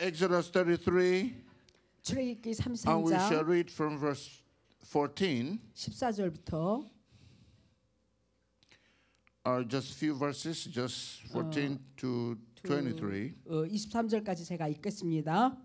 Exodus 33. 출애굽 And we shall read from verse 14. 14절부터. Or just few verses, just 14 어, to 23. 23절까지 어, 제가 읽겠습니다.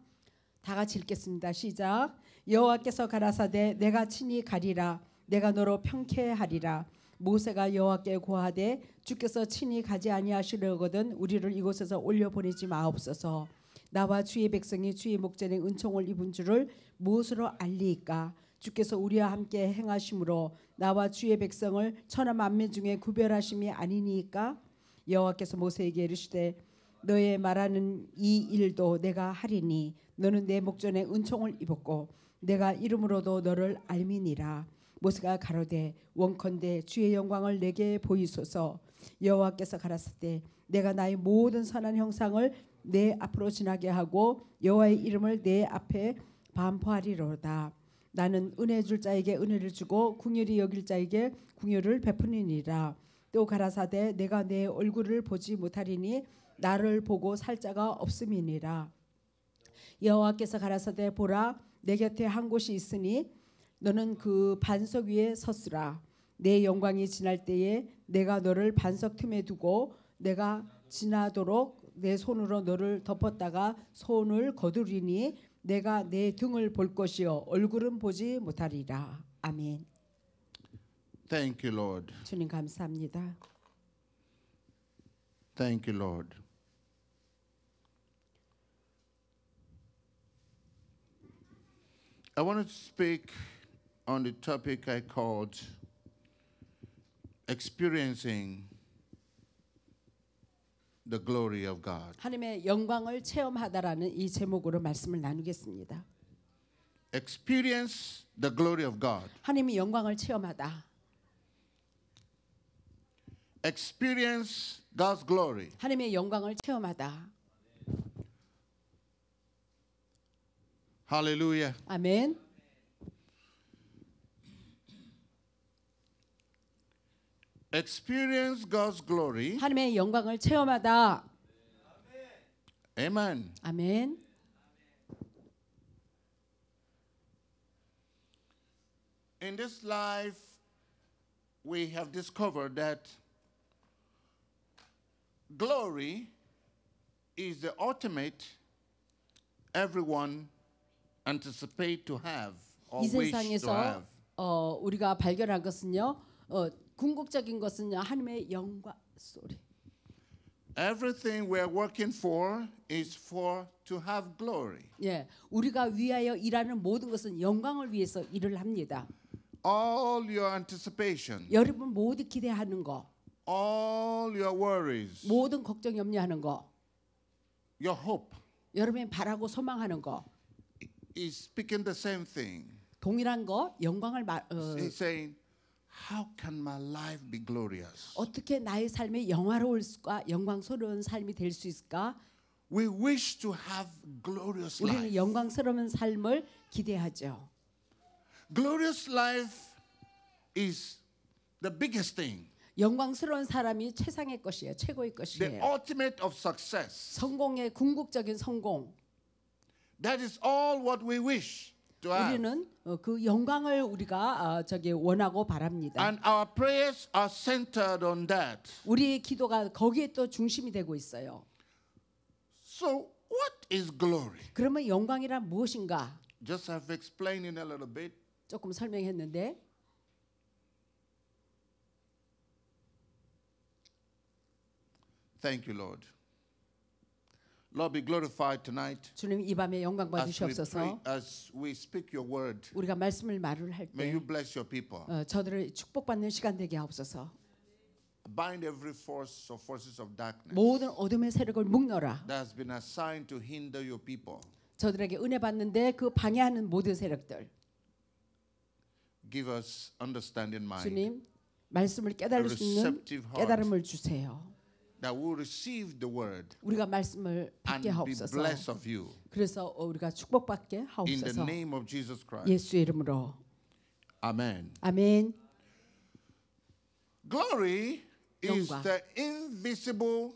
다 같이 읽겠습니다. 시작. 여호와께서 가라사대 내가 친히 가리라 내가 너로 평케하리라 모세가 여호와께 고하되 주께서 친히 가지 아니하시려거든 우리를 이곳에서 올려 보내지 마옵소서. 나와 주의 백성이 주의 목전에 은총을 입은 줄을 무엇으로 알리까? 주께서 우리와 함께 행하심으로 나와 주의 백성을 천하 만민 중에 구별하심이 아니니까 여호와께서 모세에게 이르시되 너의 말하는 이 일도 내가 하리니 너는 내 목전에 은총을 입었고 내가 이름으로도 너를 알미니라 모세가 가로되 원컨대 주의 영광을 내게 보이소서 여호와께서 가라사대 내가 나의 모든 선한 형상을 내 앞으로 지나게 하고 여호와의 이름을 내 앞에 반포하리로다. 나는 은혜 줄 자에게 은혜를 주고 궁휼히 여길 자에게 궁휼을 베푸니라. 또 가라사대 내가 내 얼굴을 보지 못하리니 나를 보고 살 자가 없음이니라. 여호와께서 가라사대 보라 내 곁에 한 곳이 있으니 너는 그 반석 위에 섰으라. 내 영광이 지날 때에 내가 너를 반석 틈에 두고 내가 지나도록 내 손으로 너를 덮었다가 손을 거두리니 내가 내 등을 볼 것이요 얼굴은 보지 못하리라. 아멘. Thank you, Lord. 주님 감사합니다. Thank you, Lord. I want to speak on the topic I called experiencing the glory of God. 하나님의 영광을 체험하다라는 이 제목으로 말씀을 나누겠습니다. Experience the glory of God. 하나님의 영광을 체험하다. Experience God's glory. 하나님의 영광을 체험하다. 할렐루야. 아멘. experience God's glory. 하나님의 영광을 체험하다. Amen. 아멘. In this life we have discovered that glory is the ultimate everyone anticipate to have or 이 wish to have. 세상에서 어, 우리가 발견한 것은요. 어, 궁극적인 것은요 하나님의 영과 소리. Everything we're working for is for to have glory. 예, 우리가 위하여 일하는 모든 것은 영광을 위해서 일을 합니다. All your anticipation. 여러분 모두 기대하는 거. All your worries. 모든 걱정 염려하는 거. Your hope. 여러분이 바라고 소망하는 거. Is speaking the same thing. 동일한 거 영광을 말. 어, He's saying How can my life be glorious? 어떻게 나의 삶이 영화로울 수가 영광스러운 삶이 될 수 있을까? We wish to have glorious life. 우리는 영광스러운 삶을 기대하죠. Glorious life is the biggest thing. 영광스러운 사람이 최상의 것이에요. 최고의 것이에요. The ultimate of success. 성공의 궁극적인 성공. That is all what we wish. 또한 우리는 어, 그 영광을 우리가 어, 저기 원하고 바랍니다. And our prayers are centered on that. 우리의 기도가 거기에 또 중심이 되고 있어요. So what is glory? 그러면 영광이란 무엇인가? Just have explained a little bit. 조금 설명했는데 Thank you, Lord. Lord be glorified tonight. 주님 이 밤에 영광 받으시옵소서. As we speak your word. 우리가 말씀을 말을 할 때. May you bless your people. 어, 저들을 축복받는 시간 되게 하옵소서. Bind every force or forces of darkness. 모든 어둠의 세력을 묶너라. That has been assigned to hinder your people. 저들에게 은혜 받는데 그 방해하는 모든 세력들. Give us understanding mind. 주님 말씀을 깨달을 수 있는 깨달음을 주세요. that we receive the word 우리가 말씀을 and 받게 be 하옵소서. blessed of you 그래서 우리가 축복받게 in the 하옵소서. name of Jesus Christ. 예수의 이름으로. Amen. 아멘. Glory is 영광. the invisible,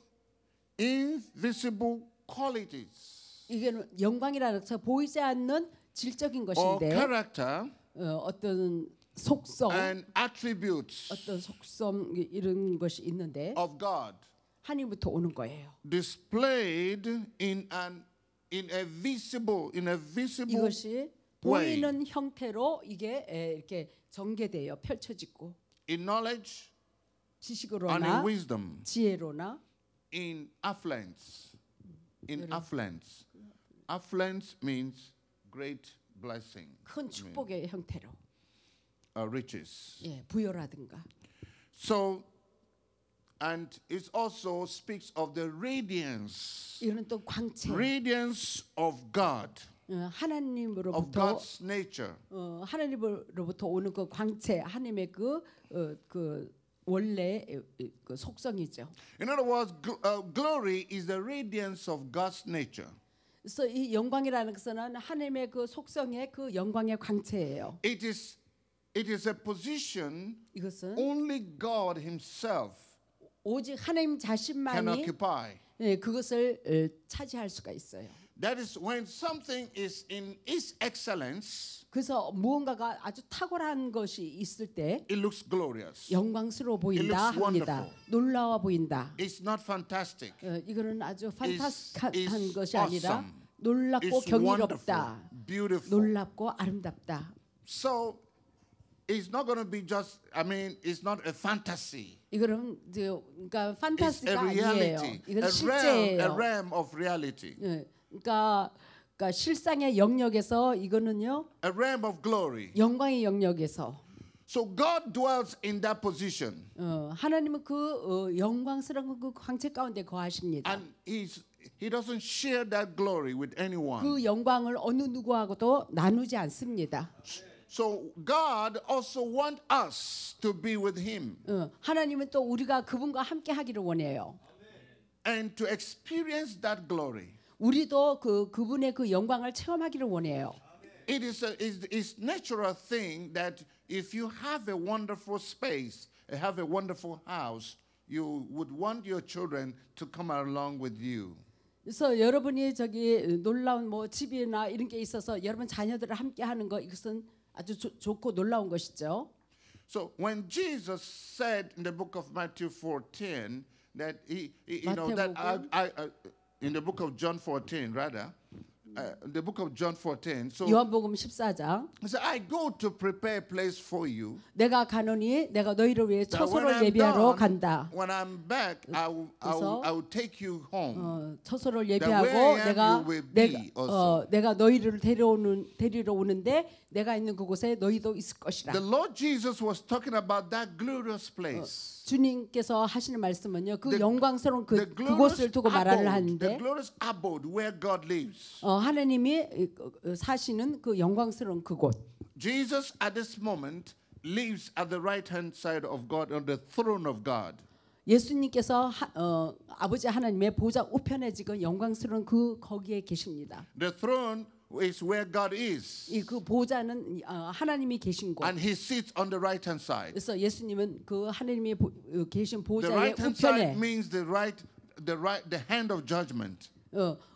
invisible qualities 이게는 영광이라는 것은 보이지 않는 질적인 or 것인데 character 어, 어떤 속성, and attributes 어떤 속성 이- 이런 것이 있는데 of God. 하나님부터 오는 거예요. Displayed in an in a visible in a visible 이것이 way. 보이는 형태로 이게 에, 이렇게 전개돼요. 펼쳐지고. In knowledge and in 지식으로나 wisdom, 지혜로나 in affluence. In Really? affluence. Affluence means great blessing, 큰 축복의 형태로 uh, riches. 예, 부여라든가. So And it also speaks of the radiance. Radiance of God. 하나님으로부터 of God's nature. 어, 하나님으로부터 오는 그 광채, 하나님의 그그 어, 그 원래 그 속성이죠. In other words, uh, glory is the radiance of God's nature. 그래서 이 영광이라는 것은 하나님의 그 속성의 그 영광의 광채예요. It is it is a position only God himself 오직 하나님 자신만이 예, 그것을 차지할 수가 있어요. That is when something is in its excellence. 그래서 무언가가 아주 탁월한 것이 있을 때 it looks glorious. 영광스러워 보인다 it looks 합니다. Wonderful. 놀라워 보인다. It's not fantastic. 어, 이거는 아주 판타스틱한 것이 awesome. 아니라 놀랍고 it's 경이롭다. Beautiful. 놀랍고 아름답다. So it's not going to be just I mean it's not a fantasy. 이거는 이제 그러니까 판타스가 아니에요. 이건 실제예요. 예, 그러니까 그러니까 실상의 영역에서 이거는요. A realm of glory. 영광의 영역에서. So God dwells in that position. 어, 하나님은 그 어, 영광스러운 그 광채 가운데 거하십니다. And he's, he doesn't share that glory with anyone. 그 영광을 어느 누구하고도 나누지 않습니다. So God also want us to be with him. 응, 하나님은 또 우리가 그분과 함께 하기를 원해요. And to experience that glory. 우리도 그 그분의 그 영광을 체험하기를 원해요. It is a is is natural thing that if you have a wonderful space, have a wonderful house, you would want your children to come along with you. 그래서 여러분이 저기 놀라운 뭐 집이나 이런 게 있어서 여러분 자녀들을 함께 하는 거 이것은 아주 조, 좋고 놀라운 것이죠. So when Jesus said in the book of Matthew 14 that he, he you know that I, I, I in the book of John 14 rather uh, the book of John 14 so 요한복음 14장 he said, I go to prepare place for you. 내가 가노니 내가 너희를 위해 처소를 예비하러 done, 간다. When I'm back I will, I will, I will take you home. 어, 처소를 예비하고 내가 내가 어, 내가 너희를 데려오는 데리러 오는데 내가 있는 그곳에 너희도 있을 것이라. The Lord Jesus was talking about that glorious place. 주님께서 하시는 말씀은요. 그 the, 영광스러운 그 그곳을 두고 말을 하는데 the glorious abode where God lives. 어, 하나님이 사시는 그 영광스러운 그곳. Jesus at this moment lives at the right hand side of God on the throne of God. 예수님께서 하, 어, 아버지 하나님의 보좌 우편에 지금 영광스러운 그 거기에 계십니다. The throne is where God is. 이 보좌는 하나님이 계신 곳. And he sits on the right hand side. 그래서 예수님은 그 하나님이 보, 어, 계신 The right hand side means the right the right the hand of judgment.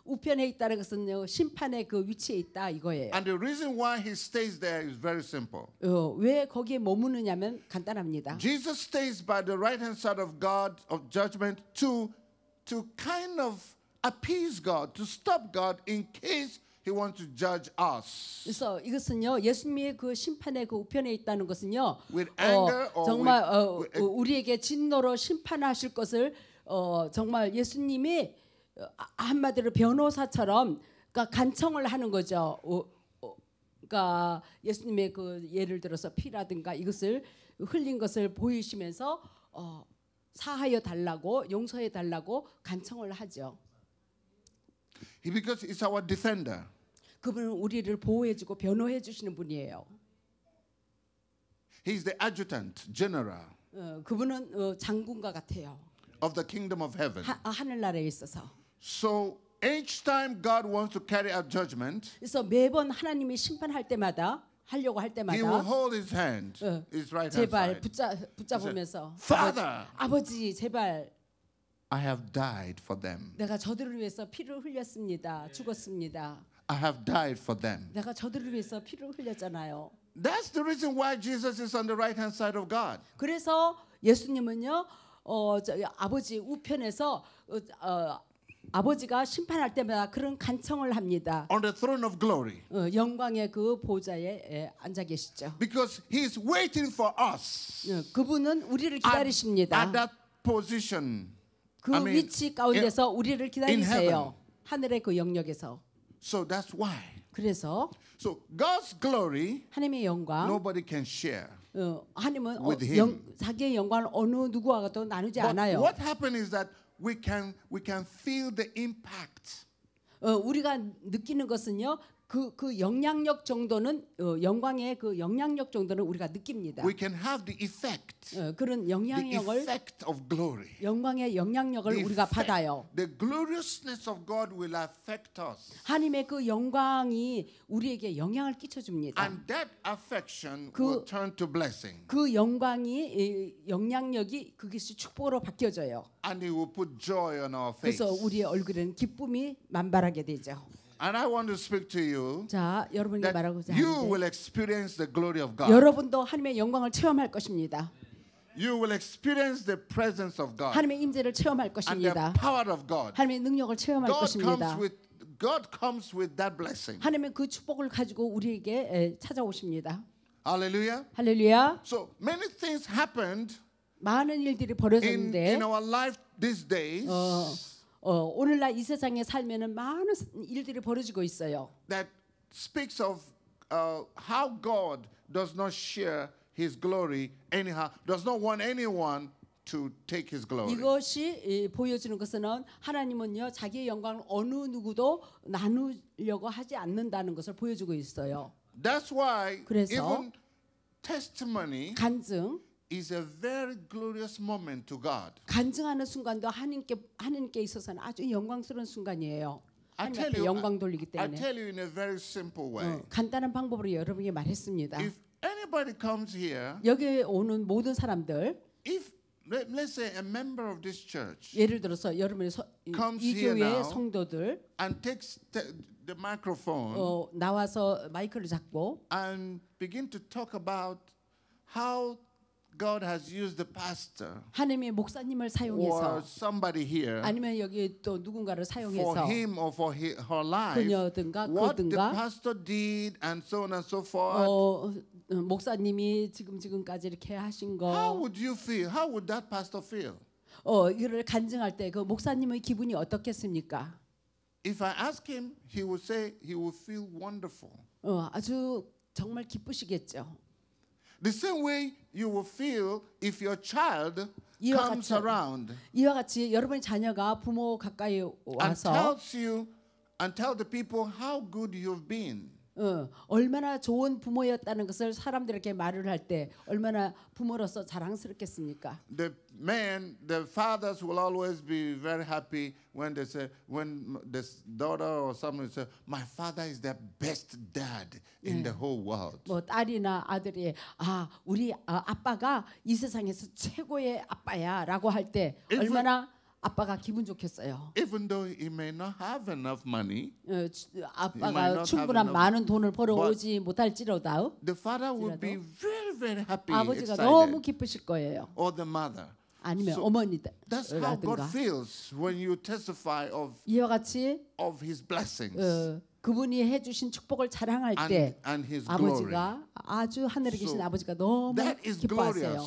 우편에 있다는 것은 심판의 그 위치에 있다 이거예요. And the reason why he stays there is very simple. 왜 거기에 머무느냐면 간단합니다. Jesus stays by the right hand side of God of judgment to to kind of appease God, to stop God in case He wants to judge us. 그래서 이것은요 예수님의 그 심판의 그 우편에 있다는 것은요 어, 정말 with, 어, with, 그 우리에게 진노로 심판하실 것을 어, 정말 예수님이 어, 아, 한마디로 변호사처럼 그러니까 간청을 하는 거죠. 어, 어, 그러니까 예수님의 그 예를 들어서 피라든가 이것을 흘린 것을 보이시면서 어, 사하여 달라고 용서해 달라고 간청을 하죠. Because it's our defender. 그분은 우리를 보호해주고 변호해 주시는 분이에요. He's the adjutant general. 어, 그분은 어, 장군과 같아요. Of the kingdom of heaven. 하, 하늘나라에 있어서. So each time God wants to carry out judgment. 그래서 매번 하나님이 심판할 때마다 하려고 할 때마다 He will hold his hand, 어, his right 제발 붙잡 붙잡으면서 Father, 아버지 제발 I have died for them. 내가 저들을 위해서 피를 흘렸습니다. 죽었습니다. I have died for them. 내가 저들을 위해서 피를 흘렸잖아요. That's the reason why Jesus is on the right hand side of God. 그래서 예수님은요 어, 저, 아버지 우편에서 어, 어, 아버지가 심판할 때마다 그런 간청을 합니다. On the throne of glory. 어, 영광의 그 보좌에 예, 앉아 계시죠. Because he is waiting for us. 예, 그분은 우리를 기다리십니다. At, at that position. 그 I mean, 위치 가운데서 in, 우리를 기다리세요. 하늘의 그 영역에서. So that's why. 그래서 so God's glory 하나님의 영광 nobody can share. 어, 하나님은 어, 영, 자기의 영광을 어느 누구와도 나누지 But 않아요. What happened is that we can we can feel the impact. 어, 우리가 느끼는 것은요 그, 그 영향력 정도는 어, 영광의 그 영향력 정도는 우리가 느낍니다. We can have the effect. 어, 그런 영향력을 the effect of glory. 영광의 영향력을 the 우리가 effect, 받아요. The gloriousness of God will affect us. 하나님의 그 영광이 우리에게 영향을 끼쳐 줍니다. And that affection 그, will turn to blessing. 그 영광이 이, 영향력이 그것이 축복으로 바뀌어져요. And it will put joy on our face. 그래서 우리의 얼굴에는 기쁨이 만발하게 되죠. And I want to speak to you. 자, 여러분에게 말하고자 하는데 you will experience the glory of God. 여러분도 하나님의 영광을 체험할 것입니다. You will experience the presence of God. 하나님의 임재를 체험할 것입니다. And the power of God. 하나님의 능력을 체험할 God 것입니다. Comes with, God comes with that blessing. 하나님의 그 축복을 가지고 우리에게 찾아오십니다. Hallelujah. 할렐루야. So many things happened. 많은 일들이 벌어졌는데. In, in our life these days. 어, 어, 오늘날 이 세상에 살면은 많은 일들이 벌어지고 있어요. That speaks of uh, how God does not share His glory anyhow, does not want anyone to take His glory. 이것이 보여주는 것은 하나님은요 자기의 영광을 어느 누구도 나누려고 하지 않는다는 것을 보여주고 있어요. That's why 그래서 even testimony 간증 is a very glorious moment to God. 간증하는 순간도 하나님께 하나님께 있어서는 아주 영광스러운 순간이에요. I tell you, 영광 돌리기 때문에. I tell you in a very simple way. 어, 간단한 방법으로 여러분에게 말했습니다. If anybody comes here, 여기 오는 모든 사람들, if let's say a member of this church, 예를 들어서 여러분의 서, 이 교회의 성도들, and takes the microphone, 어, 나와서 마이크를 잡고, and begin to talk about how God has used the pastor. 하나님이 목사님을 사용해서 or somebody here. 아니면 여기 또 누군가를 사용해서 for him or for his, her life. 그녀든가 what 그든가 the pastor did and so on and so forth. 어, 목사님이 지금 지금까지 이렇게 하신 거 How would you feel? How would that pastor feel? 어, 이를 간증할 때그 목사님의 기분이 어떻겠습니까? If I ask him, he would say he would feel wonderful. 어, 아주 정말 기쁘시겠죠. The same way you will feel if your child comes 같이, around 이와 같이 여러분 자녀가 부모 가까이 와서 and tells you and tell the people how good you've been. 어, 얼마나 좋은 부모였다는 것을 사람들에게 말을 할 때 얼마나 부모로서 자랑스럽겠습니까? The man, the fathers will always be very happy when they say, when this daughter or someone say, my father is the best dad in 네. the whole world. 뭐 딸이나 아들이 아 우리 아빠가 이 세상에서 최고의 아빠야라고 할 때 얼마나 아빠가 기분 좋겠어요. Even though he may not have enough money, 아빠가 충분한 많은 돈을 벌어오지 못할지라도 the father will be very very happy. 아버지가 너무 기쁘실 거예요. Or the mother. 아니면 so 어머니들 That's how God feels when you testify of 이와 같이 of His blessings. 어, 그분이 해주신 축복을 자랑할 때 and, and 아버지가 아주 하늘에 계신 so, 아버지가 너무 기뻐하세요.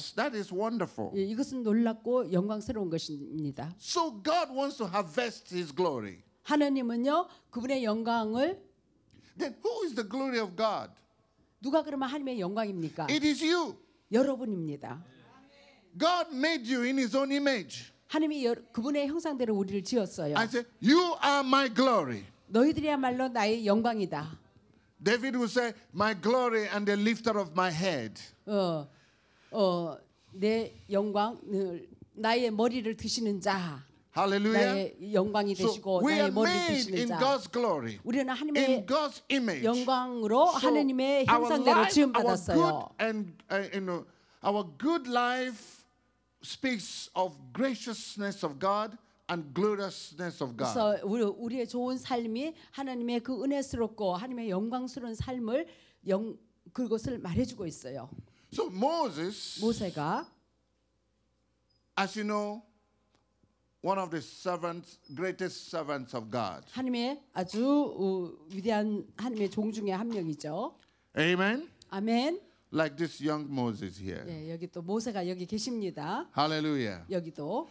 예, 이것은 놀랍고 영광스러운 것입니다. So God wants to harvest His glory. 하나님은요 그분의 영광을 Then who is the glory of God? 누가 그러면 하나님의 영광입니까? It is you. 여러분입니다. God made you in His own image. 하나님이 여, 그분의 형상대로 우리를 지었어요. I said, you are my glory. 너희들이야말로 나의 영광이다. David would say, "My glory and the lifter of my head." 어, 어, 내 영광을 나의 머리를 드시는 자. Hallelujah. 나의 영광이 되시고 so 나의 머리를 드시는 자. God's glory, 우리는 하나님의 in God's image. 영광으로 so 하나님의 형상대로 지음 받았어요. And, uh, you know, our good life speaks of graciousness of God. and gloriousness of God. 그래서 우리, 의 좋은 삶이 하나님의 그 은혜스럽고 하나님의 영광스러운 삶을 영 그것을 말해주고 있어요. So Moses, 모세가 as you know, one of the servants, greatest servants of God. 하나님의 아주 어, 위대한 하나님의 종 중에 한 명이죠. Amen. 아멘. Like this young Moses here. 네, 여기 또 모세가 여기 계십니다. Hallelujah. 여기도.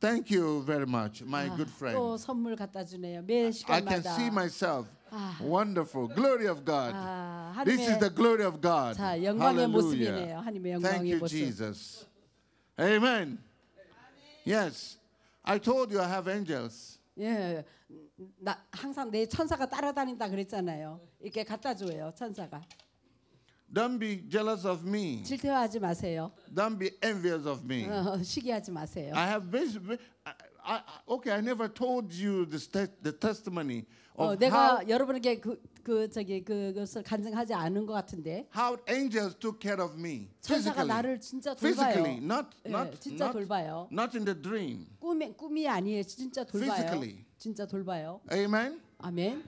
Thank you very much, my 아, good friend. 또 선물 갖다 주네요. I can see myself. 아, Wonderful. Glory of God. 아, This is the glory of God. 자, 영광의 모습이네요. Hallelujah. Thank you, Jesus. Amen. Yes. I told you I have angels. 예, 나 항상 내 천사가 따라다닌다 그랬잖아요. 이렇게 갖다 줘요, 천사가. Don't be jealous of me. 질투하지 마세요. Don't be envious of me. 어, 시기하지 마세요. I have basically, I, I, okay, I never told you the, the testimony of 어, 내가 how, 여러분에게 그, 그 저기 그것을 간증하지 않은 것 같은데. How angels took care of me. 천사가 나를 진짜 돌봐요. Physically, not not not 진짜 not, 돌봐요. not in the dream. 꿈이 꿈이 아니에요. 진짜 돌봐요. Physically. 진짜 돌봐요. Amen. Amen.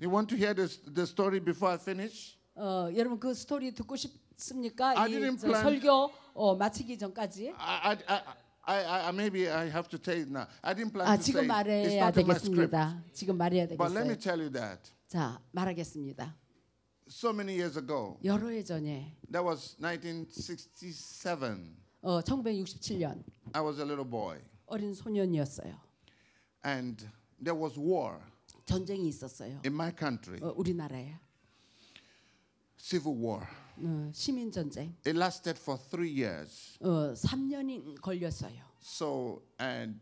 You want to hear this, the story before I finish? 어, 여러분 그 스토리 듣고 싶습니까? 이 설교 어, 마치기 전까지. I, I, I, I, I, maybe I have to tell it now. I didn't plan 아, to 지금 say it. It's not 되겠습니다. In my script. 지금 말해야 되겠어요. But let me tell you that. 자, 말하겠습니다. So many years ago. 여러 해 전에. That was 1967. 어, 1967년. I was a little boy. 어린 소년이었어요. And there was war. 전쟁이 있었어요. In my country. 어, 우리나라에. civil war. 어, 시민 전쟁. It lasted for three years. 어, 3년이 걸렸어요. So and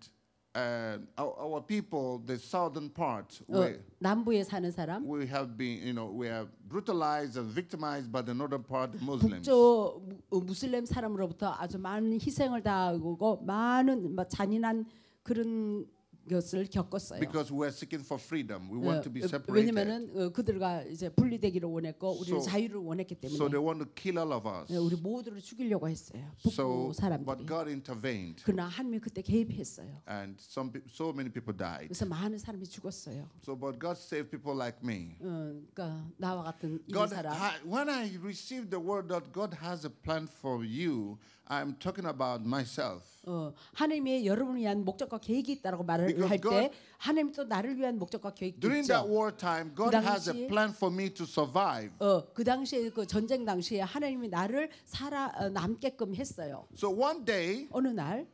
uh, our, our people, the southern part, 어, we, 남부에 사는 사람. We have been, you know, we are brutalized and victimized by the northern part, the Muslims. 북쪽 무, 무슬림 사람으로부터 아주 많은 희생을 당하고 많은 잔인한 그런 것을 겪었어요. Because we are seeking for freedom, we want to be separated. 왜냐면은 그들과 이제 분리되기를 원했고 우리는 so, 자유를 원했기 때문에. So they want to kill all of us. 우리 모두를 죽이려고 했어요. 북부 so, 사람들이. But God intervened. 그러나 하나님이 그때 개입했어요. And some, so many people died. 그래서 많은 사람이 죽었어요. So but God saved people like me. 음, 그러니까 나와 같은 이런 God, 사람. I, when I received the word that God has a plan for you. I'm talking about myself. 어, 하나님의 여러분을 위한 목적과 계획이 있다라고 말을 할때 하나님 또 나를 위한 목적과 계획이 during 있죠. That war time, God 그 당시에, has a plan for me to survive. 어, 그 당시에 그 전쟁 당시에 하나님이 나를 살아 어, 남게끔 했어요. So one day, 어느 날,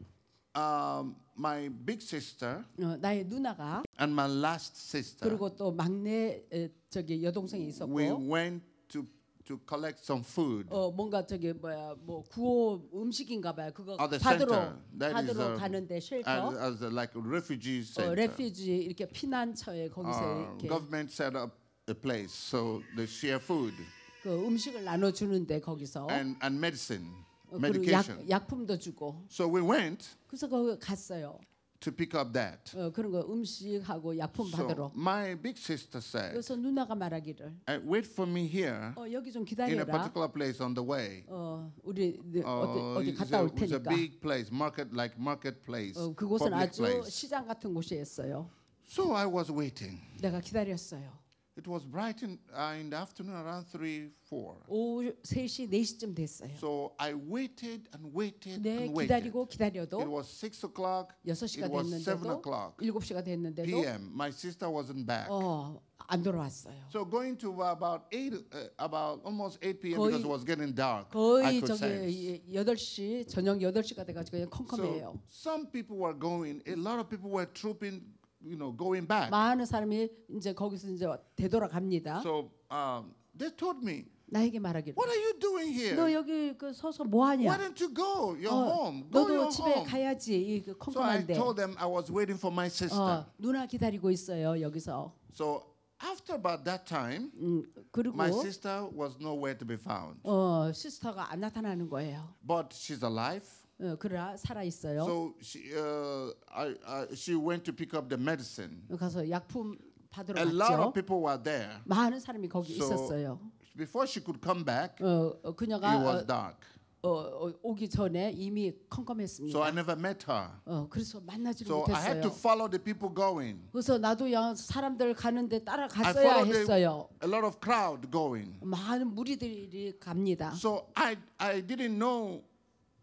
um, my big sister, 어, 나의 누나가, and my last sister, 그리고 또 막내 에, 저기 여동생이 있었고, we went to to collect some food. 어 뭔가 저기 뭐야 뭐 구호 음식인가 봐요. 그거 at the 받으러 center. 받으러 가는데 쉘터. As, as like refugee center. 어, 레퓨지 이렇게 피난처에 거기서 uh, 이렇게. Government set up a place so they share food. 그 음식을 나눠 주는데 거기서. And and medicine. medication. 그리고 약, 약품도 주고. So we went. 그래서 거기 갔어요. to pick up that. 어, 그런 거 음식하고 약품 받으러. So my big sister said, 그래서 누나가 말하기를 "Uh, "Wait for me here 어, 여기 좀 in a 기다려라. particular place on the way." 어, 우리 네, 어디, Uh, 어디 갔다 올 it's, a, it's a 테니까. big place, market like marketplace, 어, 그곳은 public 아주 place. 시장 같은 곳이었어요. So I was waiting. 내가 기다렸어요. It was bright in, uh, in the afternoon around 3, 4. 오후 3시, 4시쯤 됐어요. So I waited and waited 네, and waited. 기다리고 기다려도 It was 6 o'clock. 6시가 it was 7 o'clock 7시가 됐는데도 p.m. My sister wasn't back. 어, 안 돌아왔어요. So going to about 8, uh, about almost 8 p.m. 거의- because it was getting dark. I 거의 could sense. 저기 8시 저녁 8시가 돼 가지고 그냥 So 컴컴해요. some people were going, a lot of people were trooping you know going back. 많은 사람이 이제 거기서 이제 되돌아갑니다. So um, they told me. 나에게 말하기를. What are you doing here? 너 여기 그 서서 뭐 하냐? Why don't you go your 어, home? Go 너도 your 집에 home. 가야지. 이그 컴컴한데. So I told them I was waiting for my sister. 어, 누나 기다리고 있어요 여기서. So After about that time, 음, 그리고 my sister was nowhere to be found. 어, 시스터가 안 나타나는 거예요. But she's alive. 어, 그러나 살아 있어요. So she, uh, I, I, she went to pick up the medicine. 가서 약품 받으러 A 갔죠. lot of people were there. 많은 사람이 거기 So, 있었어요. Before she could come back, it 어, 어, 그녀가 was 어, dark. 어, 어, 오기 전에 이미 컴컴했습니다. So I never met her. 어, 그래서 만나지를 So I had to 못했어요. follow the people going. 그래서 나도 야, 사람들 가는데 I 따라갔어야 followed the, 했어요. a lot of crowd going. 많은 무리들이 갑니다. So I I didn't know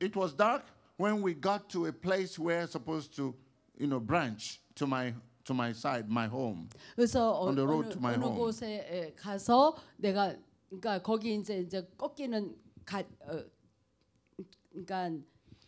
it was dark when we got to a place where supposed to, you know, branch to my to my side, my home. 그래서 on the road to my 어느 home. 곳에 가서 내가 그러니까 거기 이제 이제 꺾이는 가 어, 그러니까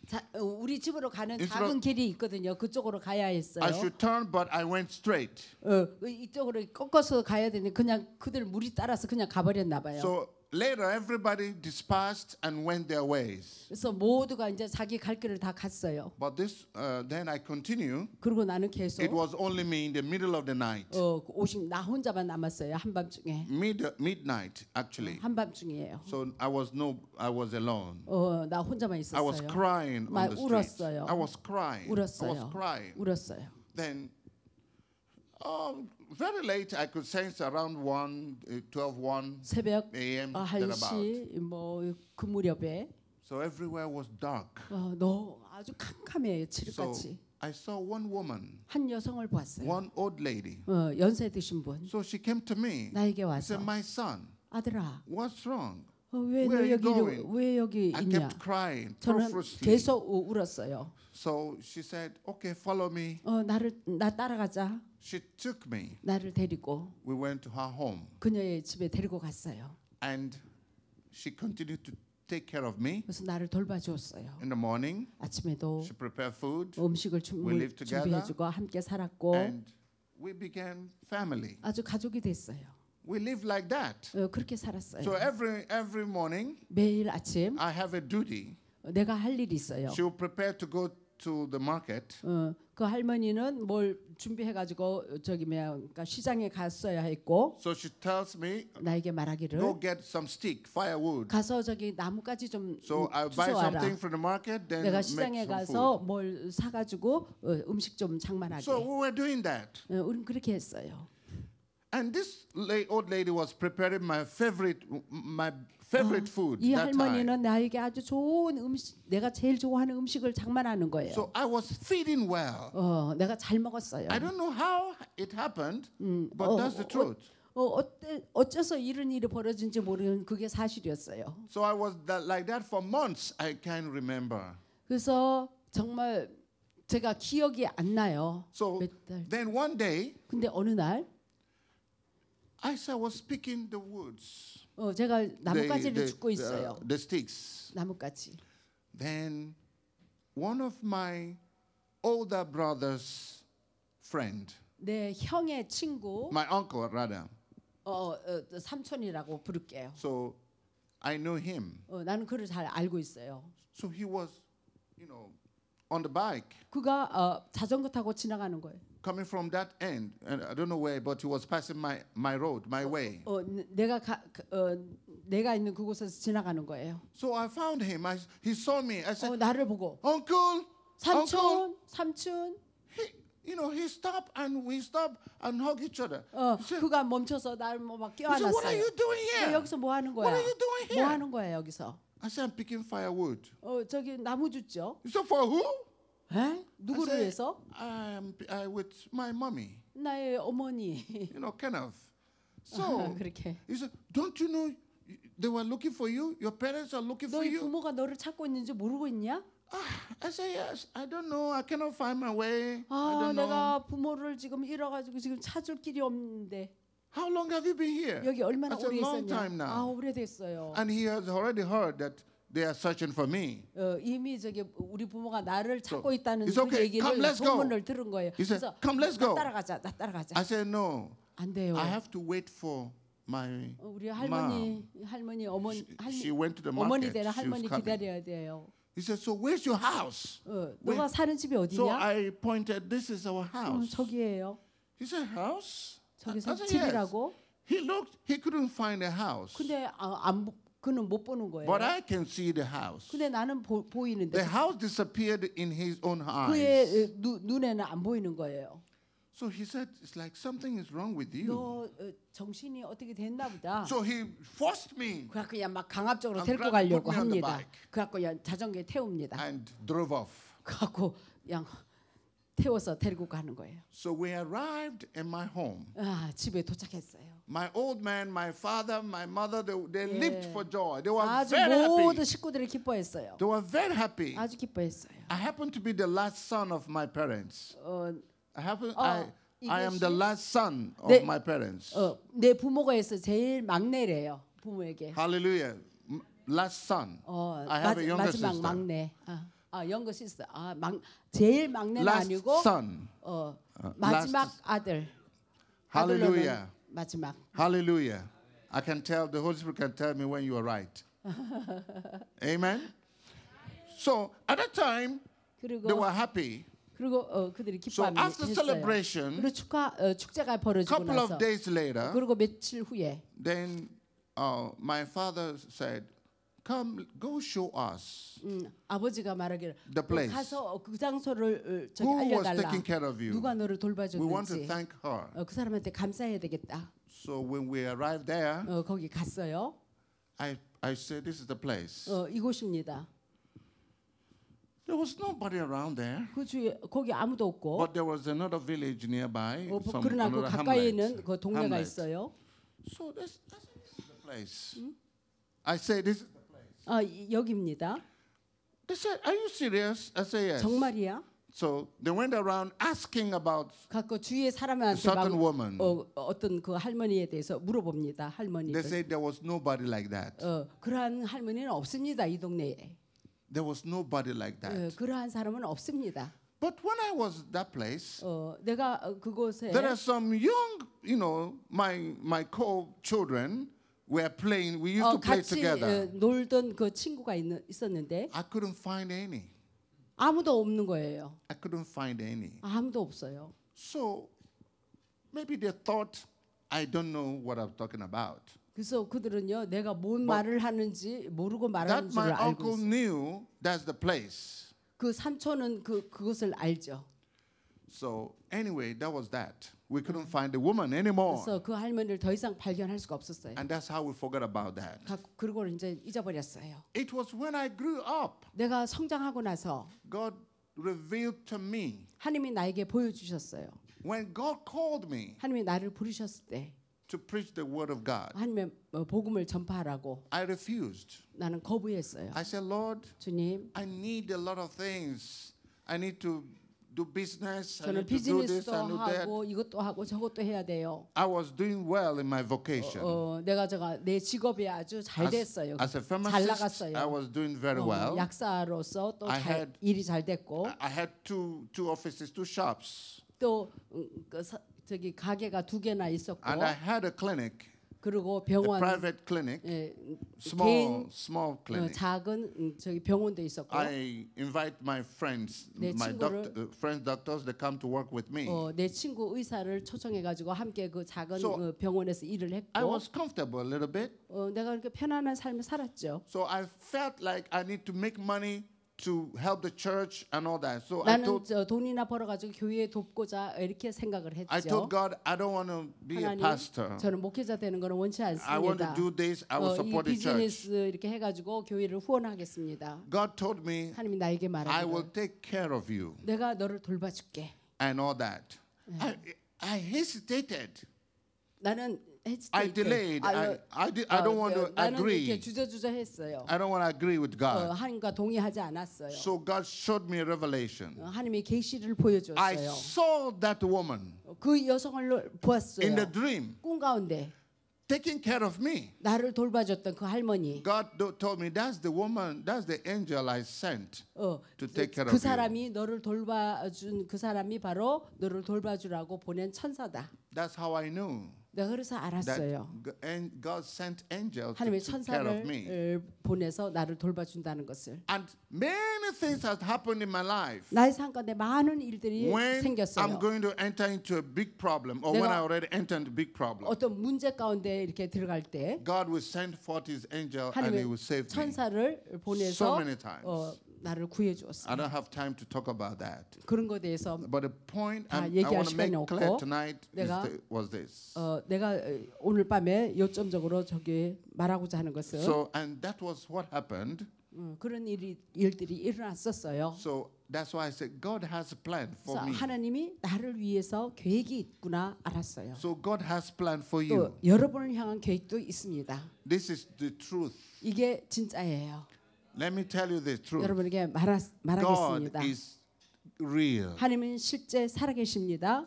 자, 우리 집으로 가는 Instead 작은 길이 있거든요. 그쪽으로 가야 했어요. I should turn, but I went straight. 어, 이쪽으로 꺾어서 가야 되는데 그냥 그들 물이 따라서 그냥 가버렸나 봐요. So Later, everybody dispersed and went their ways. 그래서 모두가 이제 자기 갈 길을 다 갔어요. But this, uh, then I continue. 그리고 나는 계속. It was only me in the middle of the night. 어, 오신 나 혼자만 남았어요 한밤중에. Mid midnight actually. 한밤중이에요. So I was no, I was alone. 어, 나 혼자만 있었어요. I was crying on the street. 울었어요. I was crying. 울었어요. I was crying. 울었어요. Then Um, very late, I could sense around 1, uh, 12, 1 새벽 a.m. thereabout. 1시 뭐그 무렵에 So everywhere was dark. 어, 너 아주 캄캄해요 So 지름같이 I saw one woman, 한 여성을 보았어요 one old lady. 어, 연세 드신 분 So she came to me. 나에게 She 와서 said, "My son, 아들아 what's wrong?" 어, 왜 Where 너 are you 여기 going? 왜 여기 I 있냐 kept crying 저는 profusely. 계속 우- 울었어요 So she said, "Okay, follow me." 어, 나를 나 따라가자 She took me. 나를 데리고 We went to her home 그녀의 집에 데리고 갔어요. and she continued to take care of me. 그래서 나를 돌봐주었어요. In the morning, 아침에도 she prepared food 음식을 We 준비, lived together. 준비해주고 함께 살았고 and we began family. 아주 가족이 됐어요. We live like that. 어, 그렇게 살았어요. So every every morning 매일 아침 I have a duty. 내가 할 일이 있어요. She will prepare to go to the market. 어, 그 할머니는 뭘 준비해 가지고 저기 뭐야 그러니까 시장에 갔어야 했고. So she tells me 나에게 말하기를 go get some stick, firewood. 가서 저기 나뭇가지 좀 So I buy something from the market then 내가 시장에 가서 뭘사 가지고 어, 음식 좀 장만하게. So we were doing that. 어, 우린 그렇게 했어요. And this old lady was preparing my favorite my favorite food. 이 that 할머니는 time. 나에게 아주 좋은 음식, 내가 제일 좋아하는 음식을 장만하는 거예요. So I was feeding well. 어, 내가 잘 먹었어요. I don't know how it happened, 음, but 어, that's the truth. 어, 어, 어때, 어째서 이런 일이 벌어진지 모르는 그게 사실이었어요. So I was that, like that for months. I can't remember. 그래서 정말 제가 기억이 안 나요. So 몇 달. then one day. 근데 어느 날. As I was picking the woods. 어, 제가 나뭇가지를 the, 죽고 있어요. The, the sticks. 나뭇가지. Then one of my older brother's friend. 내 형의 친구. My uncle rather. 어, 어 삼촌이라고 부를게요. So I know him. 어, 나는 그를 잘 알고 있어요. So he was, you know, on the bike. 그가 어, 자전거 타고 지나가는 거예요. coming from that end, and I don't know where, but he was passing my my road, my way. 어, 내가 가, 어, 내가 있는 그곳에서 지나가는 거예요. So I found him. I, he saw me. I 어, said, 나를 보고 "Uncle, uncle." 삼촌, 삼촌. He, you know, he stopped and we stopped and hug each other. 어, said, 그가 멈춰서 나를 뭐막 said "What are you doing 너 here?" 여기서 뭐 하는 What are you doing 뭐 here? 하는 거야 여기서? I said, "I'm picking firewood." 어, 저기 나무 줍죠. He said, "For who?" 에? 누구를 I 위해서? I'm I with my mommy. 나의 어머니. You know, Kenneth. So, 그렇게. He said, don't you know they were looking for you? Your parents are looking for you. 너희 부모가 너를 찾고 있는지 모르고 있냐? I say yes. I don't know. I cannot find my way. 아, I don't 내가 know. 부모를 지금 잃어가지고 지금 찾을 길이 없는데. How long have you been here? 여기 얼마나 오래 있었냐? Long time now. 아, 오래됐어요. And he has already heard that. They are searching for me. 어, 이미 저기 우리 부모가 나를 찾고 So, 있다는 it's 그 okay. 얘기를 Come, let's go. 소문을 들은 거예요. He said, 그래서 "Come, let's go." 나 따라가자, 나 따라가자. I said, no. 안 돼요. I have to wait for my. 어, 우리 할머니, 할머니, 어머니, 할머, She went to the 어머니 market. 되는 She was 할머니 coming. 기다려야 돼요. He said, so where's your house? 어, 너가 사는 집이 So 어디냐? I pointed, this is our 어, house. 저기예요. He said, house? I I 저기서 said, yes. 집이라고. He looked, he couldn't find a house. 근데 아, 안 보- 그는 못 보는 거예요. But I can see the house. 근데 나는 보, 보이는데. The house disappeared in his own eyes. 그의 누, 눈에는 안 보이는 거예요. So he said, "It's like something is wrong with you." 너 어, 정신이 어떻게 됐나 보다. So he forced me. 그래갖고 그냥 막 강압적으로 데리고 가려고 합니다. 그래갖고 그냥 자전거에 태웁니다. And drove off. 그래갖고 그냥 태워서 데리고 가는 거예요. So we arrived in my home. 아, 집에 도착했어요. My old man, my father, my mother, they, they 예. leaped for joy. They were 아주 very happy. 모든 식구들이 기뻐했어요. They were very happy. 아주 기뻐했어요. I happen to be the last son of my parents. 어, I happen, 어, I, I am the last son of 내, my parents. 어, 내 부모가 있어 제일 막내래요. 부모에게. Hallelujah. Last son. 어, I have 마, a younger 마지막 sister. 막내. 아. 아, 영거 시스터. 아, 막 제일 막내는 Last 아니고 son. 어, 마지막 Last. 아들. Hallelujah. 마지막. Hallelujah. I can tell the Holy Spirit can tell me when you are right. Amen. So at that time 그리고, they were happy. 그리고 어, 그들이 기뻐하며 so after celebration, 그리고 축하 어, 축제가 벌어지고 couple 나서 of days later, 그리고 며칠 후에 then uh, my father said Come, go show us. 음, 아버지가 말하기를 the place. 가서 그 장소를 저기 Who 알려달라. Was taking care of you? 누가 너를 돌봐줬는지. We want to thank her. 어, 그 사람한테 감사해야 되겠다. So when we arrived there, 어, 거기 갔어요. I I said this is the place. 어, 이곳입니다. There was nobody around there. 그 주에 거기 아무도 없고. But there was another village nearby. 어, some, 그러나 그 가까이는 그 동네가 hamlet. 있어요. So this, this is the place. 음? I say this is the 아 여기입니다. They said, "Are you serious?" I said, "Yes." 정말이야? So they went around asking about 갖고 주위의 사람한테 막, certain woman. 어, 어떤 그 할머니에 대해서 물어봅니다. 할머니를. They said there was nobody like that. 어, 그러한 할머니는 없습니다. 이 동네에. There was nobody like 어, that. 그러한 사람은 없습니다. But when I was that place, 어, 내가 그곳에 there are some young, you know, my my co-children. were a playing. We used 어, to play 같이 together. 놀던 그 친구가 있 있었는데 I couldn't find any. 아무도 없는 거예요. I couldn't find any. 아무도 없어요. So maybe they thought I don't know what I'm talking about. 그래서 그들은요 내가 뭔 말을 하는지 모르고 말하는 줄 That my uncle knew that's the place. 그 삼촌은 그 그것을 알죠. So anyway, that was that. we couldn't find the woman anymore. 그래서 그 할머니를 더 이상 발견할 수가 없었어요. And that's how we forgot about that. 그리고 이제 잊어버렸어요. It was when I grew up. 내가 성장하고 나서 God revealed to me. 하나님이 나에게 보여주셨어요. When God called me. 하나님이 나를 부르셨을 때. To preach the word of God. 하나님 복음을 전파하라고. I refused. 나는 거부했어요. I said, Lord, 주님, I need a lot of things. I need to do business, I 저는 need to do this, 비즈니스도 I need that. 하고 이것도 하고 저것도 해야 돼요. I was doing well in my vocation. 어, 내가 제가 내 직업이 아주 잘 As, 됐어요. as a 잘 pharmacist, 나갔어요. I was doing very 어, well. 약사로서 또 I 잘, had- 일이 잘 됐고 I- I had two two offices, two shops, 또 음, 그, 사- 저기 가게가 두 개나 있었고 and I had a clinic 그리고 병원 a private clinic, 예, small 개인 small 어, clinic. 작은 음, 저기 병원도 있었고 I invite my friends, 내 my 친구를- doctor, friends doctors that come to work with me. 어, 내 친구 의사를 초청해 가지고 함께 그 작은 So- 어, 병원에서 일을 I 했고 was comfortable a little bit, 어, 내가 그렇게 편안한 삶을 살았죠. so I felt like I need to make money to help the church and all that. So I 나는 told, 저 돈이나 벌어가지고 교회에 돕고자 이렇게 생각을 했죠. I told God, I don't want to be a 하나님, pastor. 저는 목회자 되는 거는 원치 I want to 않습니다. do this. I will 어, 이 support the church. 비즈니스 이렇게 해가지고 교회를 후원하겠습니다. God told me, 하나님이 나에게 I will 말하기를 take care of you 내가 너를 돌봐줄게. and all that. I, I hesitated. 나는 I delayed. I, I, i d o n t want to agree. I don't want to agree with God. So God showed me a revelation. I saw that woman. In the dream. taking care of me. God told me that's the woman, that's the angel I sent 어, to take care of you. 너를 돌봐준 그 사람이 바로 너를 돌봐주라고 보낸 천사다. That's how I knew. 내가 그래서 알았어요. And God sent angels 하나님의 to take care of me. 보내서 나를 돌봐준다는 것을. And many things has happened in my life. 나의 삶가운데 많은 일들이 when 생겼어요. I'm going to enter into a big problem, or when I already entered into big problem. 어떤 문제 가운데 이렇게 들어갈 때, God will send forth His angel and He will save me. 천사를 보내서 so many times. 어, 나를 구해 주었습니다. I don't have time to talk about that. 그런 거에 대해서 But the point 다 I'm, I 얘기할 want to 시간이 make clear 없고 tonight is 내가 the, was this. 어, 내가 오늘 밤에 요점적으로 저기 말하고자 하는 것은 So and that was what happened. 음, 그런 일이 일들이 일어났었어요. So that's why I said God has a plan for 그래서 me. 하나님이 나를 위해서 계획이 있구나 알았어요. So God has plan for you. 또 여러분을 향한 계획도 있습니다. This is the truth. 이게 진짜예요. Let me tell you the truth. 여러분에게 말하, 말하겠습니다. God is real. 하나님은 실제 살아계십니다.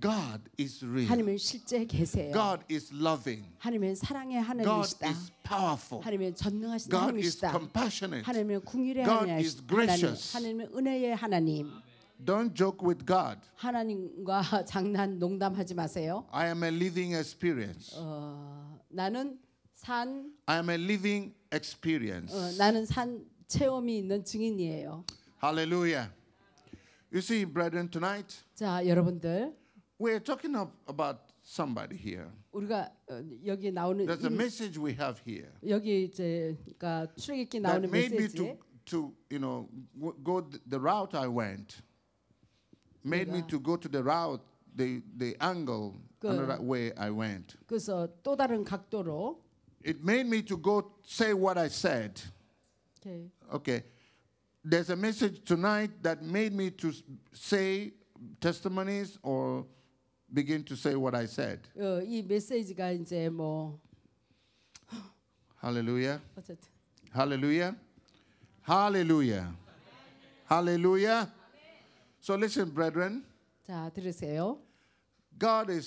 God is real. 하나님은 실제 계세요. God is loving. 하나님은 사랑의 하나님이시다. God is powerful. 하나님은 전능하신 God 하나님이시다. God is compassionate. 하나님은 궁일의 God is gracious. 하나님은 은혜의 하나님. Don't joke with God. 하나님과 장난 농담하지 마세요. I am a living experience. 어, 나는 산 I am a living experience. 어, 나는 산 체험이 있는 증인이에요. Hallelujah. You see, brethren, tonight 자, 여러분들 we're talking of, about somebody here. 우리가 어, 여기 나오는 There's a message we have here 여기 이제 그러니까 출애굽기 that 나오는 made me to, to you know go the route I went. Made me to go to the route the the angle Good. another way I went. 그래서 또 다른 각도로 it made me to go say what I said. Okay. Okay. There's a message tonight that made me to say testimonies or begin to say what I said. 이 메시지가 이제 뭐 Hallelujah. Hallelujah. Hallelujah. Hallelujah. So listen brethren. 들으세요. Oh. God is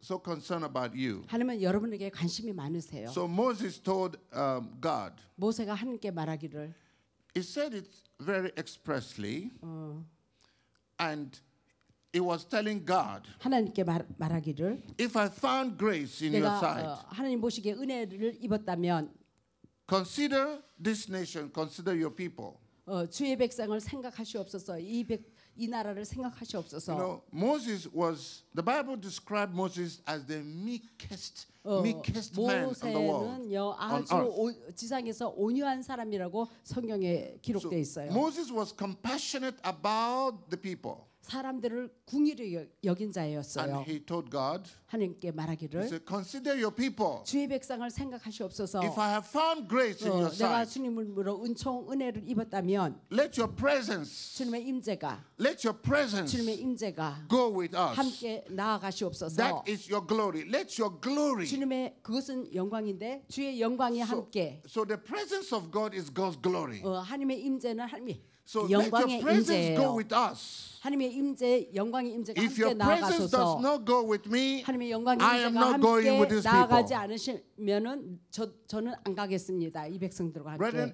so concerned about you. 하나님은 여러분에게 관심이 많으세요. So Moses told um, God. 모세가 하나님께 말하기를. He said it very expressly. 어. And It was telling God. 하나님께 말, 말하기를 If I found grace in 내가 your sight, 어, 하나님 보시기에 은혜를 입었다면 consider this nation, consider your people. 어, 주의 백성을 생각하시옵소서. 이 백, 이 나라를 생각하시옵소서. You know, Moses was the Bible described Moses as the meekest, 어, meekest man on the world. 모세는 아주 오, 지상에서 온유한 사람이라고 성경에 기록돼 있어요. So Moses was compassionate about the people. 사람들을 궁휼히 여긴 자였어요. And he told God, 하나님께 말하기를 said, Consider your people. 주의 백성을 생각하시옵소서. If I have found grace 어, in your 내가 주님으로 은총 은혜를 입었다면 Let your presence, 주님의 임재가 Let your presence 주님의 임재가 go with us. 함께 나아가시옵소서. That is your glory. Let your glory. 주님의 그것은 영광인데 주의 영광이 so, 함께. So the presence of God is God's glory. 어, 하나님의 임재는 하나님의 So 영광의 임재 하나님의 임재, 영광의 임재가 함께 나가소서 하나님의 영광의 임재가 함께 나가지 않으시면은 저 저는 안 가겠습니다. 이 백성들과 함께.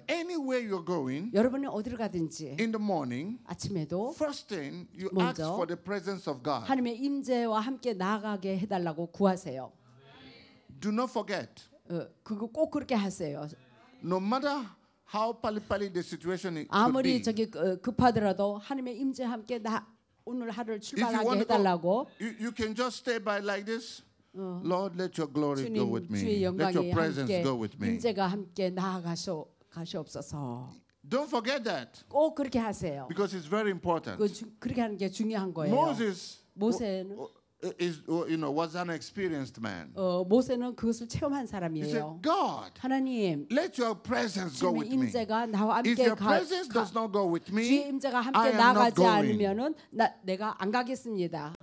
Going, 여러분이 어디를 가든지 morning, 아침에도 thing, 먼저 하나님의 임재와 함께 나아가게 해달라고 구하세요. Do not forget. 어, 그거 꼭 그렇게 하세요. No matter how 빨리빨리 the situation could 아무리 be. 저기 어, 급하더라도 하나님의 임재 함께 나 오늘 하루를 출발하게 해달라고. Go, you, you can just stay by like this. 어. Lord, let your glory 주님, go with me. 주의 영광이 let your presence 함께, go with me. 임재가 함께 나아가셔 가시옵소서. Don't forget that. 꼭 그렇게 하세요. Because it's very important. 그, 주, 그렇게 하는 게 중요한 거예요. Moses 모세는 Uh, is uh, you know was an experienced man. 어 모세는 그것을 체험한 사람이에요. He said, God, 하나님, let your presence go with me. 임재가 나와 함께 If your presence 가, does not go with me, 주의 임재가 함께 나가지 않으면은 나 내가 안 가겠습니다.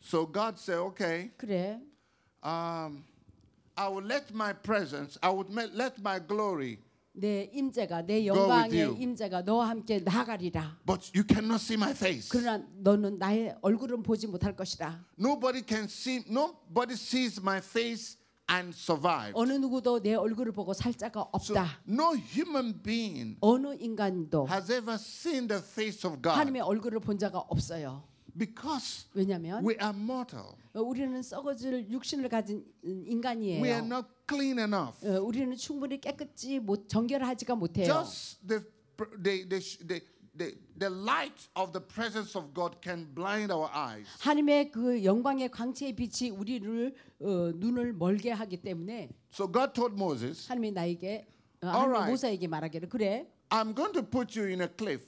So God said, okay. 그래. Um, I will let my presence, I would let my glory. 내 임재가 내 영광의 임재가 너와 함께 나가리라. But you cannot see my face. 그러나 너는 나의 얼굴은 보지 못할 것이라. Nobody can see nobody sees my face and survive. 어느 누구도 내 얼굴을 보고 살 자가 없다. So, no human being 어느 인간도 has ever seen the face of God. 하나님의 얼굴을 본 자가 없어요. Because 왜냐면 we are mortal. 우리는 썩어질 육신을 가진 인간이에요. We are not clean enough. 우리는 충분히 깨끗이 못 정결하지가 못해요. Just the the the, the The light of the presence of God can blind our eyes. 하나님의 그 영광의 광채의 빛이 우리를 어, 눈을 멀게 하기 때문에. So God told Moses. 하나님이 나에게 어, 하나님 right. 모세에게 말하기를 그래. I'm going to put you in a cliff.